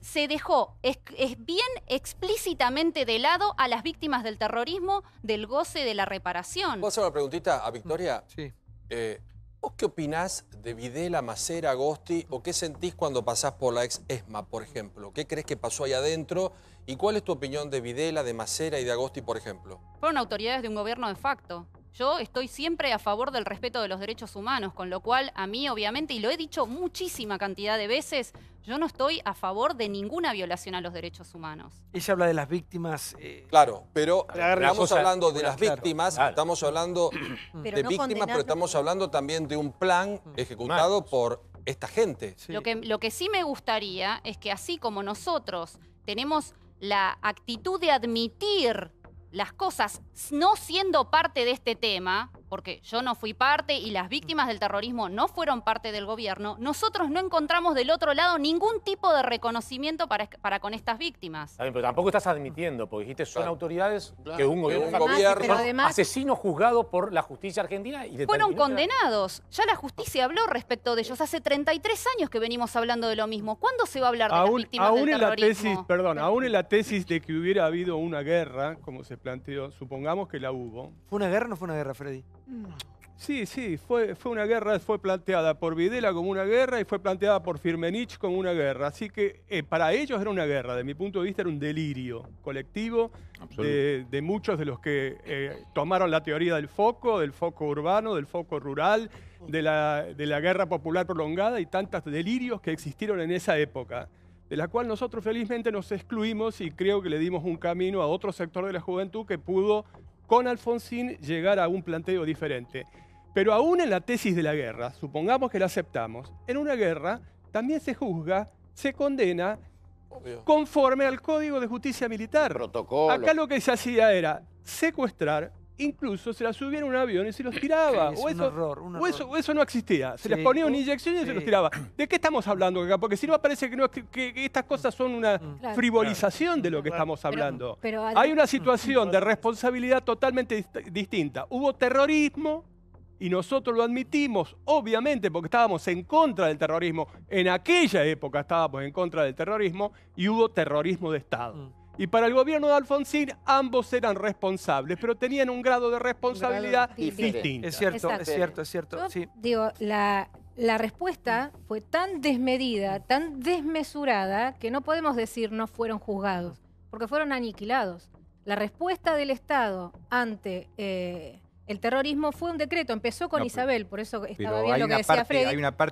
se dejó es, bien explícitamente de lado a las víctimas del terrorismo del goce de la reparación. ¿Puedo hacer una preguntita a Victoria? Mm, sí. Eh, ¿Vos qué opinás de Videla, Macera, Agosti o qué sentís cuando pasás por la ex ESMA, por ejemplo? ¿Qué crees que pasó ahí adentro? ¿Y cuál es tu opinión de Videla, de Macera y de Agosti, por ejemplo? Fueron autoridades de un gobierno de facto. Yo estoy siempre a favor del respeto de los derechos humanos, con lo cual a mí obviamente, y lo he dicho muchísima cantidad de veces, yo no estoy a favor de ninguna violación a los derechos humanos. Ella habla de las víctimas. Eh, claro, pero estamos hablando de las víctimas, estamos hablando de víctimas, pero estamos hablando también de un plan mm. ejecutado por esta gente. lo que sí me gustaría es que así como nosotros tenemos la actitud de admitir las cosas no siendo parte de este tema, porque yo no fui parte y las víctimas del terrorismo no fueron parte del gobierno, nosotros no encontramos del otro lado ningún tipo de reconocimiento para, para con estas víctimas. pero tampoco estás admitiendo, porque dijiste, son autoridades que un gobierno... un asesinos juzgados por la justicia argentina y Fueron condenados. Ya la justicia habló respecto de ellos. Hace 33 años que venimos hablando de lo mismo. ¿Cuándo se va a hablar de las víctimas del La tesis, perdón, aún en la tesis de que hubiera habido una guerra, como se planteó, supongamos que la hubo. ¿Fue una guerra o no fue una guerra, Freddy? Sí, sí, fue, fue una guerra, fue planteada por Videla como una guerra y fue planteada por Firmenich como una guerra. Así que eh, para ellos era una guerra, de mi punto de vista era un delirio colectivo de, muchos de los que eh, tomaron la teoría del foco, del foco urbano, del foco rural, de de la guerra popular prolongada y tantos delirios que existieron en esa época de la cual nosotros felizmente nos excluimos y creo que le dimos un camino a otro sector de la juventud que pudo con Alfonsín llegar a un planteo diferente. Pero aún en la tesis de la guerra, supongamos que la aceptamos, en una guerra también se juzga, se condena conforme al Código de Justicia Militar. Acá lo que se hacía era secuestrar, incluso se las subían en un avión y se los tiraba. o, eso, o, eso, no existía. Se les ponía una uh, inyección y se los tiraba. ¿De qué estamos hablando acá? Porque si no, parece que, que, estas cosas son una mm. frivolización de lo que estamos hablando. Hay una situación de responsabilidad totalmente distinta. Hubo terrorismo. Y nosotros lo admitimos, obviamente, porque estábamos en contra del terrorismo. En aquella época estábamos en contra del terrorismo y hubo terrorismo de Estado. Mm. Y para el gobierno de Alfonsín ambos eran responsables, pero tenían un grado de responsabilidad distinto. Es cierto, es cierto, es cierto. Digo, la, respuesta fue tan desmedida, tan desmesurada, que no podemos decir no fueron juzgados, porque fueron aniquilados. La respuesta del Estado ante eh, el terrorismo fue un decreto, empezó con Isabel, por eso estaba bien lo que decía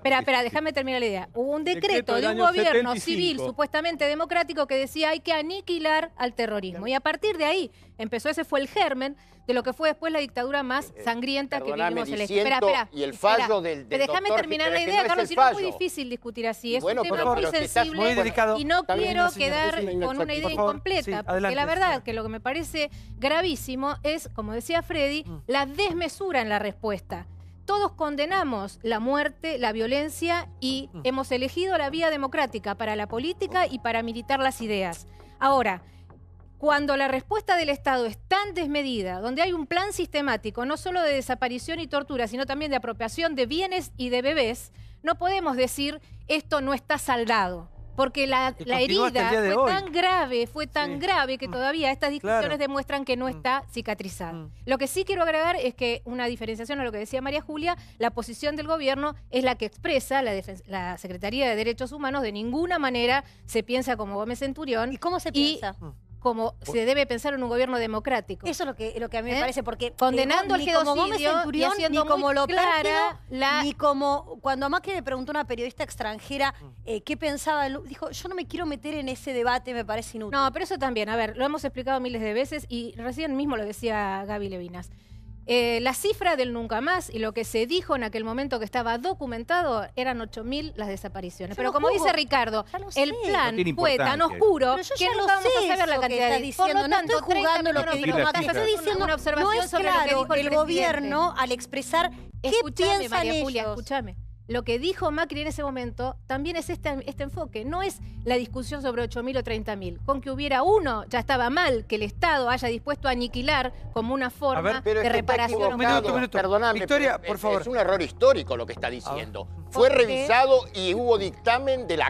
espera, déjame terminar la idea. Hubo un decreto, de un gobierno civil supuestamente democrático que decía hay que aniquilar al terrorismo. Y a partir de ahí empezó, ese fue el germen de lo que fue después la dictadura más eh, sangrienta que vivimos en Espera, espera. Y el fallo del, del Déjame terminar la idea, Carlos, no es muy difícil discutir así. Es un tema muy sensible y no quiero quedar con una idea incompleta. porque la verdad que lo que me parece gravísimo es, como decía Freddy, mm. la desmesura en la respuesta todos condenamos la muerte, la violencia y mm. hemos elegido la vía democrática para la política oh. y para militar las ideas. Ahora, cuando la respuesta del Estado es tan desmedida, donde hay un plan sistemático no solo de desaparición y tortura, sino también de apropiación de bienes y de bebés, no podemos decir esto no está saldado. Porque la, herida fue tan grave, fue tan grave que mm. todavía estas discusiones demuestran que no mm. está cicatrizada. Mm. Lo que sí quiero agregar es que una diferenciación a lo que decía María Julia, la posición del gobierno es la que expresa la, Secretaría de Derechos Humanos, de ninguna manera se piensa como Gómez Centurión. ¿Y cómo se piensa? como se debe pensar en un gobierno democrático. Eso es lo que, lo que a mí me ¿Eh? parece, porque condenando el genocidio, como ni como lo clara, la... ni como cuando a Macri le preguntó a una periodista extranjera mm. eh, qué pensaba, dijo, yo no me quiero meter en ese debate, me parece inútil. No, pero eso también, a ver, lo hemos explicado miles de veces y recién mismo lo decía Gaby Levinas. Eh, la cifra del nunca más y lo que se dijo en aquel momento que estaba documentado eran 8.000 las desapariciones. pero como dice Ricardo, el plan fue tan oscuro que no vamos a saber la cantidad de diciendo. no estoy jugando lo que dijo Macri. Estoy diciendo una observación sobre lo que dijo el, gobierno al expresar qué Escuchame, piensan María Julia, escúchame lo que dijo Macri en ese momento también es este, este enfoque. No es la discusión sobre 8.000 o 30.000. Con que hubiera uno, ya estaba mal que el Estado haya dispuesto a aniquilar como una forma de reparación. Perdóname, Victoria, por favor. Es un error histórico lo que está diciendo. Ah. Fue revisado y hubo dictamen del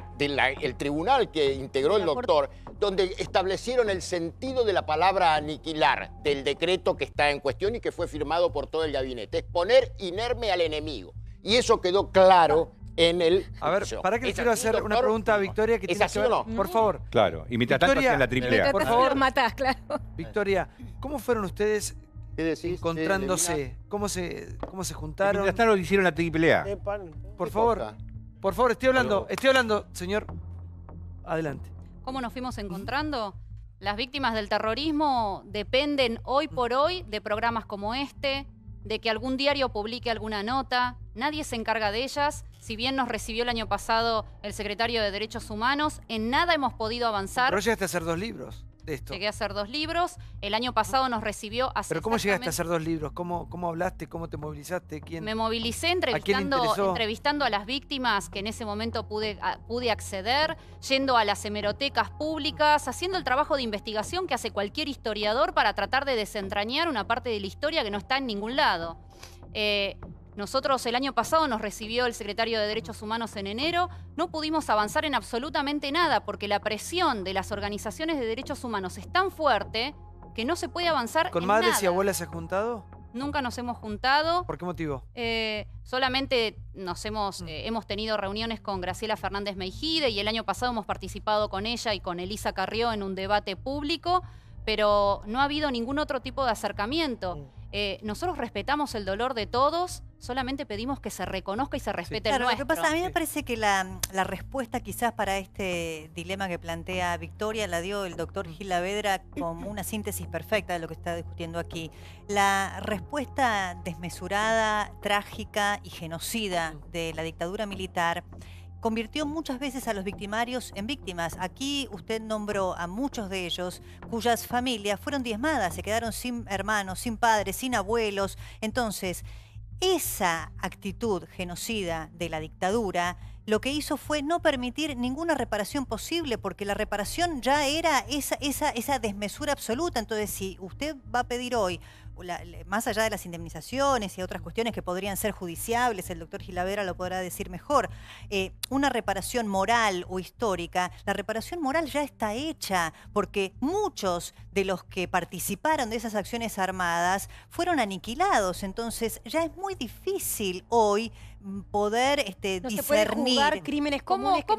tribunal que integró el doctor, donde establecieron el sentido de la palabra aniquilar del decreto que está en cuestión y que fue firmado por todo el gabinete. Es poner inerme al enemigo. Y eso quedó claro en el... A ver, para qué le quiero hacer una pregunta a Victoria que así que o Por favor. Claro, y mientras tanto en la triple Por favor, matás, claro. Victoria, ¿cómo fueron ustedes encontrándose? ¿Cómo se, ¿Cómo se juntaron? Mientras lo hicieron la triple A. Por favor, por favor, estoy hablando, estoy hablando, señor. Adelante. ¿Cómo nos fuimos encontrando? Las víctimas del terrorismo dependen hoy por hoy de programas como este, de que algún diario publique alguna nota. Nadie se encarga de ellas. Si bien nos recibió el año pasado el secretario de Derechos Humanos, en nada hemos podido avanzar. Pero llegaste a hacer dos libros. Llegué a hacer dos libros. El año pasado nos recibió ¿Pero cómo llegaste a hacer dos libros? ¿Cómo, cómo hablaste? ¿Cómo te movilizaste? ¿Quién, Me movilicé entrevistando ¿a, las víctimas que en ese momento pude, pude acceder, yendo a las hemerotecas públicas, haciendo el trabajo de investigación que hace cualquier historiador para tratar de desentrañar una parte de la historia que no está en ningún lado. Eh, nosotros el año pasado nos recibió el secretario de Derechos Humanos en enero, no pudimos avanzar en absolutamente nada porque la presión de las organizaciones de derechos humanos es tan fuerte que no se puede avanzar. ¿Con madres y abuelas se ha juntado? Nunca nos hemos juntado. ¿Por qué motivo? Eh, solamente nos hemos, mm. eh, hemos tenido reuniones con Graciela Fernández Meijide y el año pasado hemos participado con ella y con Elisa Carrió en un debate público, pero no ha habido ningún otro tipo de acercamiento. Mm. Eh, nosotros respetamos el dolor de todos, solamente pedimos que se reconozca y se respete el claro, pasa, a mí me parece que la, la, respuesta quizás para este dilema que plantea Victoria la dio el doctor Gil como una síntesis perfecta de lo que está discutiendo aquí. La respuesta desmesurada, trágica y genocida de la dictadura militar convirtió muchas veces a los victimarios en víctimas. Aquí usted nombró a muchos de ellos cuyas familias fueron diezmadas, se quedaron sin hermanos, sin padres, sin abuelos. Entonces, esa actitud genocida de la dictadura lo que hizo fue no permitir ninguna reparación posible, porque la reparación ya era esa, esa, esa desmesura absoluta. Entonces, si usted va a pedir hoy más allá de las indemnizaciones y otras cuestiones que podrían ser judiciables, el doctor Gilavera lo podrá decir mejor, eh, una reparación moral o histórica, la reparación moral ya está hecha porque muchos de los que participaron de esas acciones armadas fueron aniquilados, entonces ya es muy difícil hoy poder este, discernir. crímenes ¿Cómo, que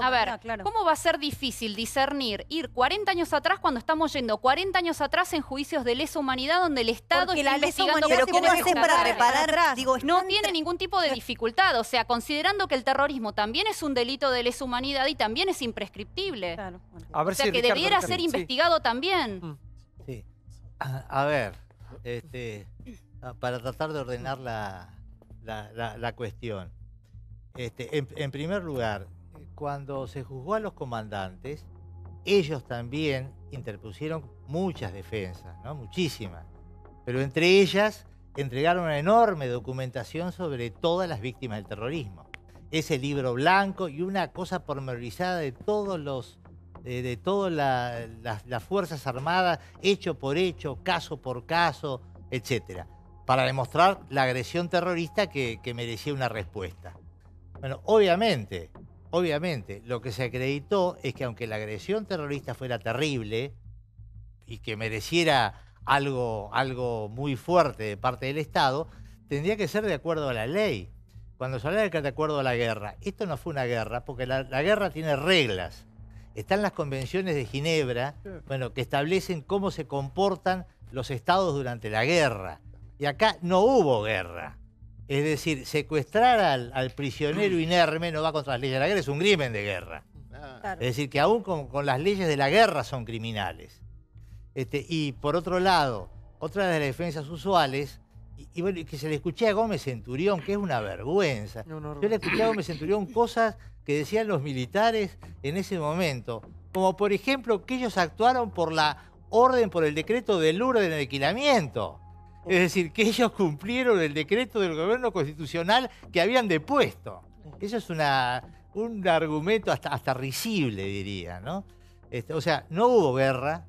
A ver, claro. ¿cómo va a ser difícil discernir ir 40 años atrás cuando estamos yendo 40 años atrás en juicios de lesa humanidad donde el Estado Porque la investigando pero ¿cómo haces para reparar? no tiene ningún tipo de dificultad. O sea, considerando que el terrorismo también es un delito de lesa humanidad y también es imprescriptible. Claro. o sea, que debiera ser investigado también. Mm. Sí. A, a ver, este, ah, para tratar de ordenar la la, cuestión. Este, en, primer lugar, cuando se juzgó a los comandantes, ellos también interpusieron muchas defensas, muchísimas, pero entre ellas entregaron una enorme documentación sobre todas las víctimas del terrorismo. Ese libro blanco y una cosa pormenorizada de todos los de, todas las Fuerzas Armadas, hecho por hecho, caso por caso, etcétera para demostrar la agresión terrorista que, merecía una respuesta. Bueno, obviamente, obviamente, lo que se acreditó es que aunque la agresión terrorista fuera terrible y que mereciera algo, algo muy fuerte de parte del Estado, tendría que ser de acuerdo a la ley. Cuando se habla de acuerdo a la guerra, esto no fue una guerra, porque la, la guerra tiene reglas. Están las convenciones de Ginebra, bueno, que establecen cómo se comportan los estados durante la guerra. Y acá no hubo guerra. Es decir, secuestrar al, prisionero mm. inerme no va contra las leyes de la guerra, es un crimen de guerra. Es decir, que aún con, las leyes de la guerra son criminales. Este, y por otro lado, otra de las defensas usuales, y, bueno, que se le escuché a Gómez Centurión, que es una vergüenza. Yo le escuché a Gómez Centurión cosas que decían los militares en ese momento, como por ejemplo que ellos actuaron por la orden, por el decreto del orden de alquilamiento. Es decir, que ellos cumplieron el decreto del gobierno constitucional que habían depuesto. Eso es un argumento hasta, risible, diría, ¿no? Este, o sea, no hubo guerra,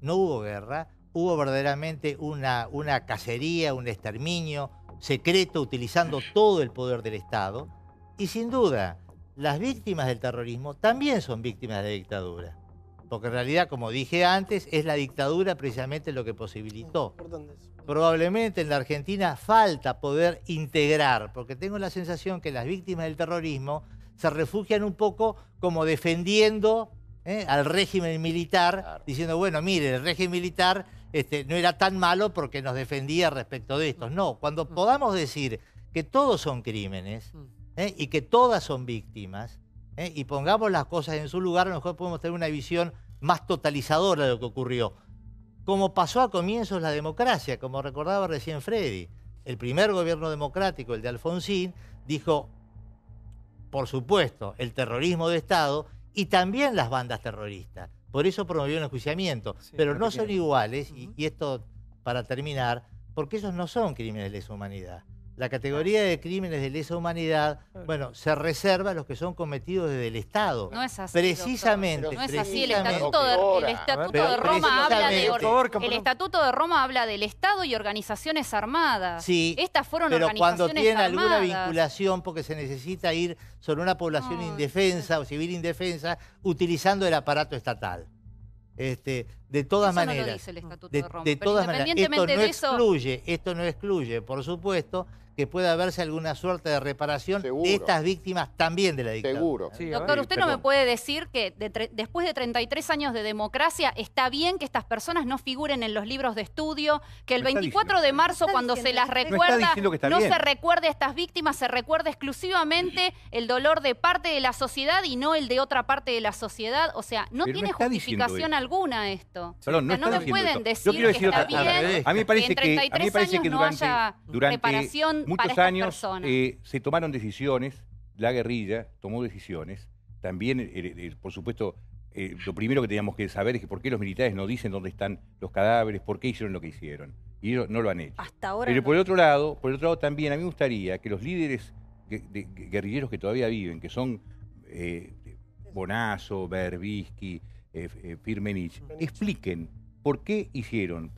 no hubo guerra, hubo verdaderamente una cacería, un exterminio secreto utilizando todo el poder del Estado. Y sin duda, las víctimas del terrorismo también son víctimas de dictadura. Porque en realidad, como dije antes, es la dictadura precisamente lo que posibilitó. Probablemente en la Argentina falta poder integrar, porque tengo la sensación que las víctimas del terrorismo se refugian un poco como defendiendo ¿eh? al régimen militar, diciendo, bueno, mire, el régimen militar este, no era tan malo porque nos defendía respecto de estos. No, cuando mm. podamos decir que todos son crímenes mm. ¿eh? y que todas son víctimas, ¿eh? y pongamos las cosas en su lugar, a lo mejor podemos tener una visión más totalizadora de lo que ocurrió. Como pasó a comienzos la democracia, como recordaba recién Freddy, el primer gobierno democrático, el de Alfonsín, dijo, por supuesto, el terrorismo de Estado y también las bandas terroristas. Por eso promovió el enjuiciamiento. Pero no son iguales, y, esto para terminar, porque ellos no son crímenes de lesa humanidad. La categoría de crímenes de lesa humanidad, bueno, se reserva a los que son cometidos desde el Estado. No es así. Precisamente. no es así. El Estatuto de, Roma habla del Estado y organizaciones armadas. Sí. Estas fueron pero cuando tienen alguna vinculación, porque se necesita ir sobre una población ah, indefensa o civil indefensa, utilizando el aparato estatal. Este, de todas maneras. de, Esto no excluye, esto no excluye, por supuesto, que pueda haberse alguna suerte de reparación de estas víctimas también de la dictadura. Seguro. Doctor, usted no me puede decir que después de 33 años de democracia está bien que estas personas no figuren en los libros de estudio, que el 24 de marzo cuando se las recuerda no, se recuerde a estas víctimas, se recuerde exclusivamente el dolor de parte de la sociedad y no el de otra parte de la sociedad. O sea, no tiene justificación alguna esto no, ah, pueden decir a mí parece que, a mí parece que durante, muchos años eh, se tomaron decisiones, la guerrilla tomó decisiones, también, eh, eh, por supuesto, lo primero que teníamos que saber es que por qué los militares no dicen dónde están los cadáveres, por qué hicieron lo que hicieron. Y ellos no lo han hecho. Hasta ahora. Pero por el otro lado, por otro lado también a mí me gustaría que los líderes guerrilleros que todavía viven, que son Bonazo, Berbisky, eh, eh, Firmenich, expliquen por qué hicieron,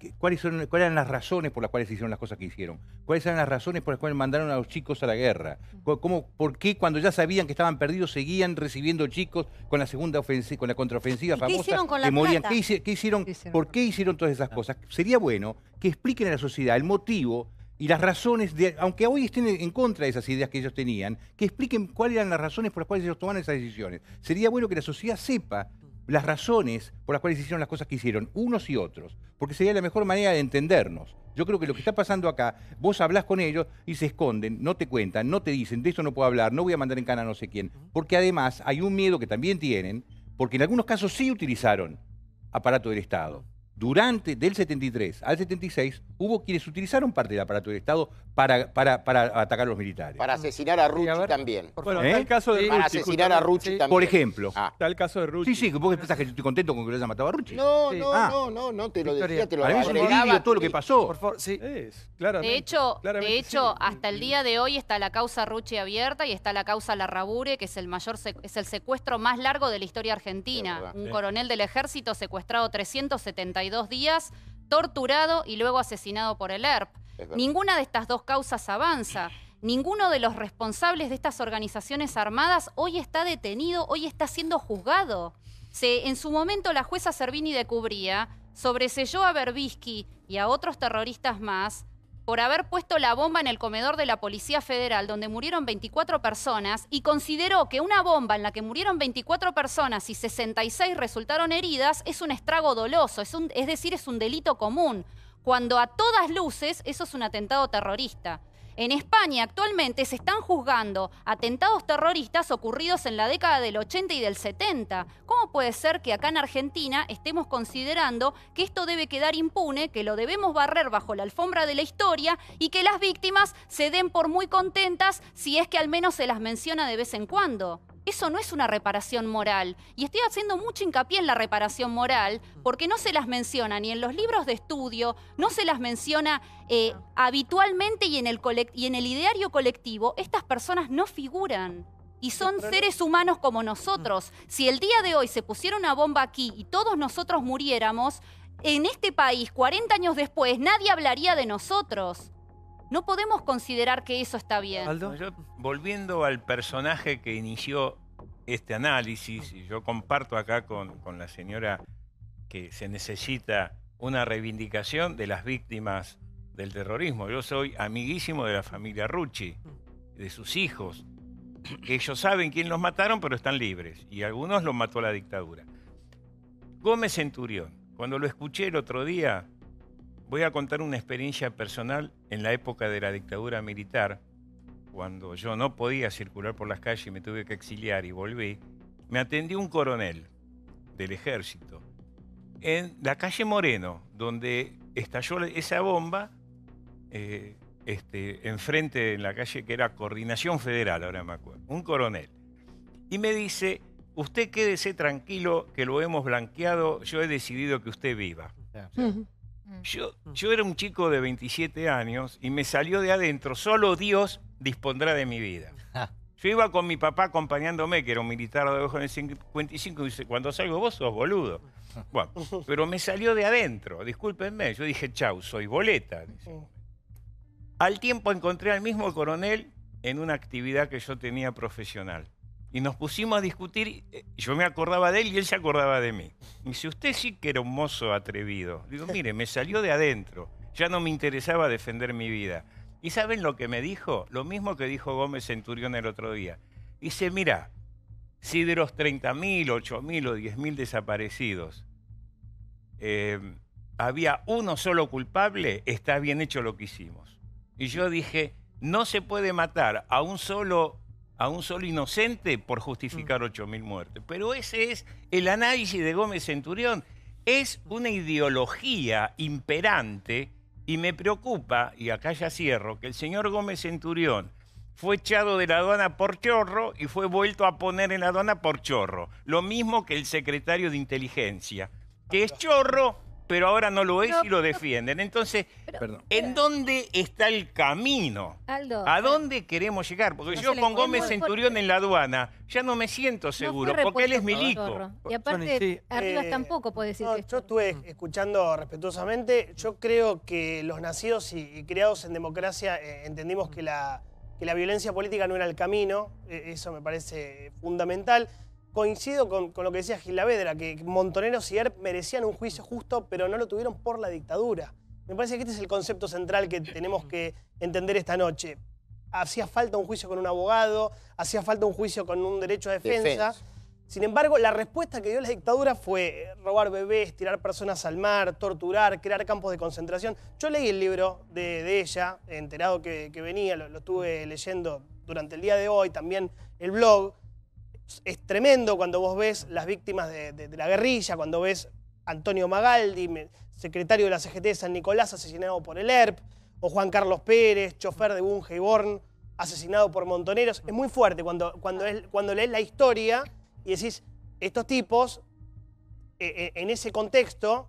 qué, cuáles, son, cuáles eran las razones por las cuales hicieron las cosas que hicieron, cuáles eran las razones por las cuales mandaron a los chicos a la guerra, cómo, por qué cuando ya sabían que estaban perdidos seguían recibiendo chicos con la segunda ofensiva, con la contraofensiva famosa, que morían, hicieron, ¿Por qué hicieron todas esas cosas? Sería bueno que expliquen a la sociedad el motivo y las razones, de, aunque hoy estén en contra de esas ideas que ellos tenían, que expliquen cuáles eran las razones por las cuales ellos tomaron esas decisiones. Sería bueno que la sociedad sepa las razones por las cuales hicieron las cosas que hicieron, unos y otros, porque sería la mejor manera de entendernos. Yo creo que lo que está pasando acá, vos hablás con ellos y se esconden, no te cuentan, no te dicen, de esto no puedo hablar, no voy a mandar en cana no sé quién, porque además hay un miedo que también tienen, porque en algunos casos sí utilizaron aparato del Estado. Durante, del 73 al 76, hubo quienes utilizaron parte del aparato del Estado para, para, para atacar a los militares. Para asesinar a Rucci también. asesinar a Rucci también. Por ejemplo. Está ah. el caso de Rucci. Sí, sí, vos pensás que estoy contento con que lo haya matado a Rucci. No, no, ah. no, no, no, te lo decía, te lo Para mí es un delirio todo lo que pasó. claramente, de hecho, de hecho hasta el día de hoy está la causa Rucci abierta y está la causa Larrabure, que es el mayor es el secuestro más largo de la historia argentina. Un coronel del ejército secuestrado 372 días, torturado y luego asesinado por el ERP. Ninguna de estas dos causas avanza. Ninguno de los responsables de estas organizaciones armadas hoy está detenido, hoy está siendo juzgado. en su momento la jueza Servini de Cubría sobreselló a Berbisky y a otros terroristas más por haber puesto la bomba en el comedor de la Policía Federal, donde murieron 24 personas, y consideró que una bomba en la que murieron 24 personas y 66 resultaron heridas es un estrago doloso, es decir, es un delito común cuando a todas luces eso es un atentado terrorista. En España actualmente se están juzgando atentados terroristas ocurridos en la década del 80 y del 70. ¿Cómo puede ser que acá en Argentina estemos considerando que esto debe quedar impune, que lo debemos barrer bajo la alfombra de la historia y que las víctimas se den por muy contentas si es que al menos se las menciona de vez en cuando? Eso no es una reparación moral. Y estoy haciendo mucho hincapié en la reparación moral porque no se las menciona ni en los libros de estudio, no se las menciona eh, habitualmente y en, el y en el ideario colectivo. Estas personas no figuran y son seres humanos como nosotros. Mm. Si el día de hoy se pusiera una bomba aquí y todos nosotros muriéramos, en este país, 40 años después, nadie hablaría de nosotros. No podemos considerar que eso está bien. Aldo. volviendo al personaje que inició este análisis, y yo comparto acá con, con la señora que se necesita una reivindicación de las víctimas del terrorismo. Yo soy amiguísimo de la familia Rucci, de sus hijos. Ellos saben quién los mataron, pero están libres. Y algunos los mató la dictadura. Gómez Centurión, cuando lo escuché el otro día, voy a contar una experiencia personal en la época de la dictadura militar, cuando yo no podía circular por las calles y me tuve que exiliar y volví, me atendió un coronel del ejército en la calle Moreno, donde estalló esa bomba, eh, este, enfrente en la calle que era Coordinación Federal, ahora me acuerdo, un coronel. Y me dice, usted quédese tranquilo que lo hemos blanqueado, yo he decidido que usted viva. Mm. Mm. Yo, era un chico de 27 años y me salió de adentro, solo Dios dispondrá de mi vida. Yo iba con mi papá acompañándome, que era un militar de ojos en el 55, y dice, cuando salgo vos sos boludo. Bueno, pero me salió de adentro, discúlpenme. Yo dije, chau, soy boleta. Mm. Al tiempo encontré al mismo coronel en una actividad que yo tenía profesional. Y nos pusimos a discutir, eh, yo me acordaba de él y él se acordaba de mí. Y dice, usted sí que era un mozo atrevido. Digo, mire, me salió de adentro, ya no me interesaba defender mi vida. ¿Y saben lo que me dijo? Lo mismo que dijo Gómez Centurión el otro día. Dice, mira, si de los 30.000, 8.000 o 10.000 desaparecidos eh, había uno solo culpable, está bien hecho lo que hicimos. Y yo dije, no se puede matar a un solo a un solo inocente por justificar 8.000 mm. muertes. Pero ese es el análisis de Gómez Centurión. Es una ideología imperante y me preocupa, y acá ya cierro, que el señor Gómez Centurión fue echado de la aduana por chorro y fue vuelto a poner en la aduana por chorro. Lo mismo que el secretario de inteligencia, que es chorro pero ahora no lo es y lo defienden. Entonces, eh, ¿en dónde está el camino? ¿A eh, dónde queremos llegar? Porque yo con Gómez Centurión en la aduana ya no me siento seguro, porque él es milico. Y aparte, arriba eh, tampoco puede decir Yo estuve escuchando respetuosamente. Yo creo que los nacidos y, criados en democracia entendimos que la, violencia política no era el camino. E, eso me parece fundamental. Coincido con, lo que decía Gilavedra, que Montoneros y ERP merecían un juicio justo, pero no lo tuvieron por la dictadura. Me parece que este es el concepto central que tenemos que entender esta noche. Hacía falta un juicio con un abogado, hacía falta un juicio con un derecho a defensa. Sin embargo, la respuesta que dio la dictadura fue eh, robar bebés, tirar personas al mar, torturar, crear campos de concentración. Yo leí el libro de, ella, enterado que, venía, lo, lo, estuve leyendo durante el día de hoy, también el blog es tremendo cuando vos ves las víctimas de, la guerrilla, cuando ves Antonio Magaldi, secretario de la CGT de San Nicolás, asesinado por el ERP, o Juan Carlos Pérez, chofer de Bunge y Born, asesinado por montoneros. Es muy fuerte cuando, lees la historia y decís, estos tipos, e, e, en ese contexto,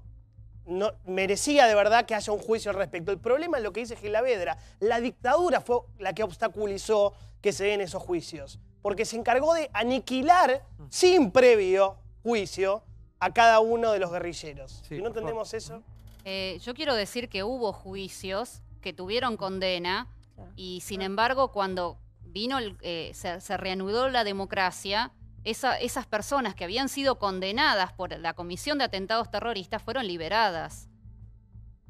no, merecía de verdad que haya un juicio al respecto. El problema es lo que dice Gilavedra. La dictadura fue la que obstaculizó que se den esos juicios porque se encargó de aniquilar sin previo juicio a cada uno de los guerrilleros. no entendemos eso? Eh, yo quiero decir que hubo juicios que tuvieron condena y sin embargo cuando vino el, eh, se, reanudó la democracia, esas personas que habían sido condenadas por la Comisión de Atentados Terroristas fueron liberadas.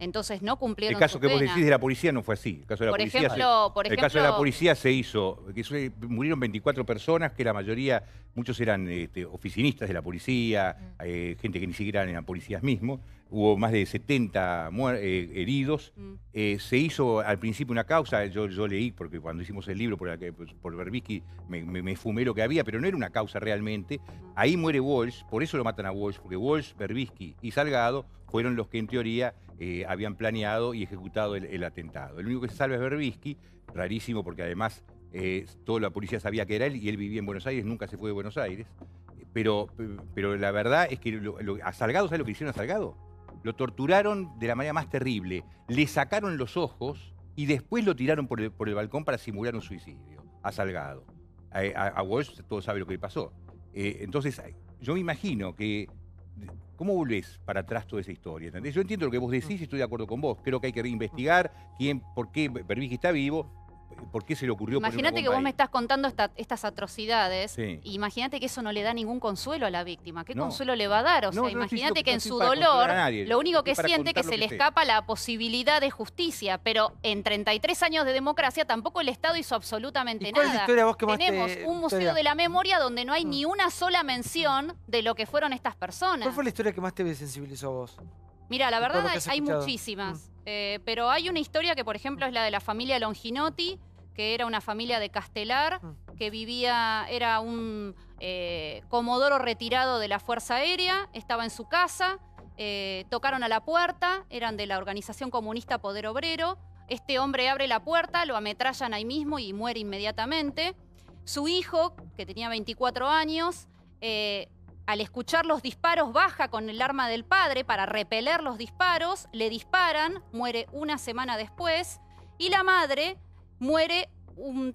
Entonces no cumplieron El caso que vos decís de la policía no fue así. El caso de la, policía, se, hizo, que murieron 24 personas, que la mayoría, muchos eran este, oficinistas de la policía, mm. eh, gente que ni siquiera eran policías mismos hubo más de 70 eh, heridos. Mm. Eh, se hizo al principio una causa, yo, leí, porque cuando hicimos el libro por, pues, por Berbisky me, fumé lo que había, pero no era una causa realmente. Mm. Ahí muere Walsh, por eso lo matan a Walsh, porque Walsh, Berbisky y Salgado fueron los que en teoría eh, habían planeado y ejecutado el, atentado. El único que se salva es Berbisky, rarísimo porque además toda la policía sabía que era él y él vivía en Buenos Aires, nunca se fue de Buenos Aires. Pero, pero la verdad es que a Salgado, sale lo que hicieron a Salgado? Lo torturaron de la manera más terrible. Le sacaron los ojos y después lo tiraron por el, por el balcón para simular un suicidio. A Salgado. A, Walsh todo sabe lo que le pasó. Eh, entonces, yo me imagino que... ¿Cómo volvés para atrás toda esa historia? Yo entiendo lo que vos decís y estoy de acuerdo con vos. Creo que hay que reinvestigar quién, por qué Berbisky está vivo, ¿Por qué se le ocurrió? Imagínate que vos me estás contando estas atrocidades. Imagínate que eso no le da ningún consuelo a la víctima. ¿Qué consuelo le va a dar? O sea, imagínate que en su dolor, lo único que siente es que se le escapa la posibilidad de justicia. Pero en 33 años de democracia tampoco el Estado hizo absolutamente cuál nada. la historia que Tenemos un museo de la memoria donde no hay mm. ni una sola mención de lo que fueron estas personas. ¿Cuál fue la historia que más te sensibilizó a vos? Mira, la verdad hay, muchísimas, mm. eh, pero hay una historia que, por ejemplo, es la de la familia Longinotti, que era una familia de Castelar, mm. que vivía, era un eh, comodoro retirado de la Fuerza Aérea, estaba en su casa, eh, tocaron a la puerta, eran de la organización comunista Poder Obrero, este hombre abre la puerta, lo ametrallan ahí mismo y muere inmediatamente. Su hijo, que tenía 24 años, al escuchar los disparos baja con el arma del padre para repeler los disparos, le disparan, muere una semana después y la madre muere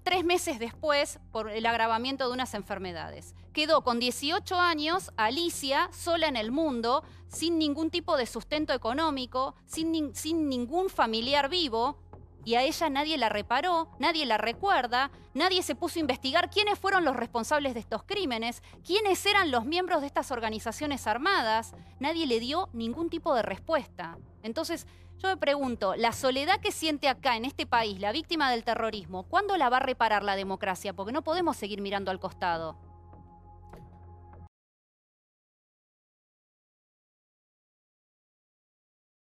tres meses después por el agravamiento de unas enfermedades. Quedó con 18 años Alicia sola en el mundo, sin ningún tipo de sustento económico, sin ningún familiar vivo, y a ella nadie la reparó, nadie la recuerda, nadie se puso a investigar quiénes fueron los responsables de estos crímenes, quiénes eran los miembros de estas organizaciones armadas, nadie le dio ningún tipo de respuesta. Entonces, yo me pregunto, la soledad que siente acá en este país la víctima del terrorismo, ¿cuándo la va a reparar la democracia? Porque no podemos seguir mirando al costado.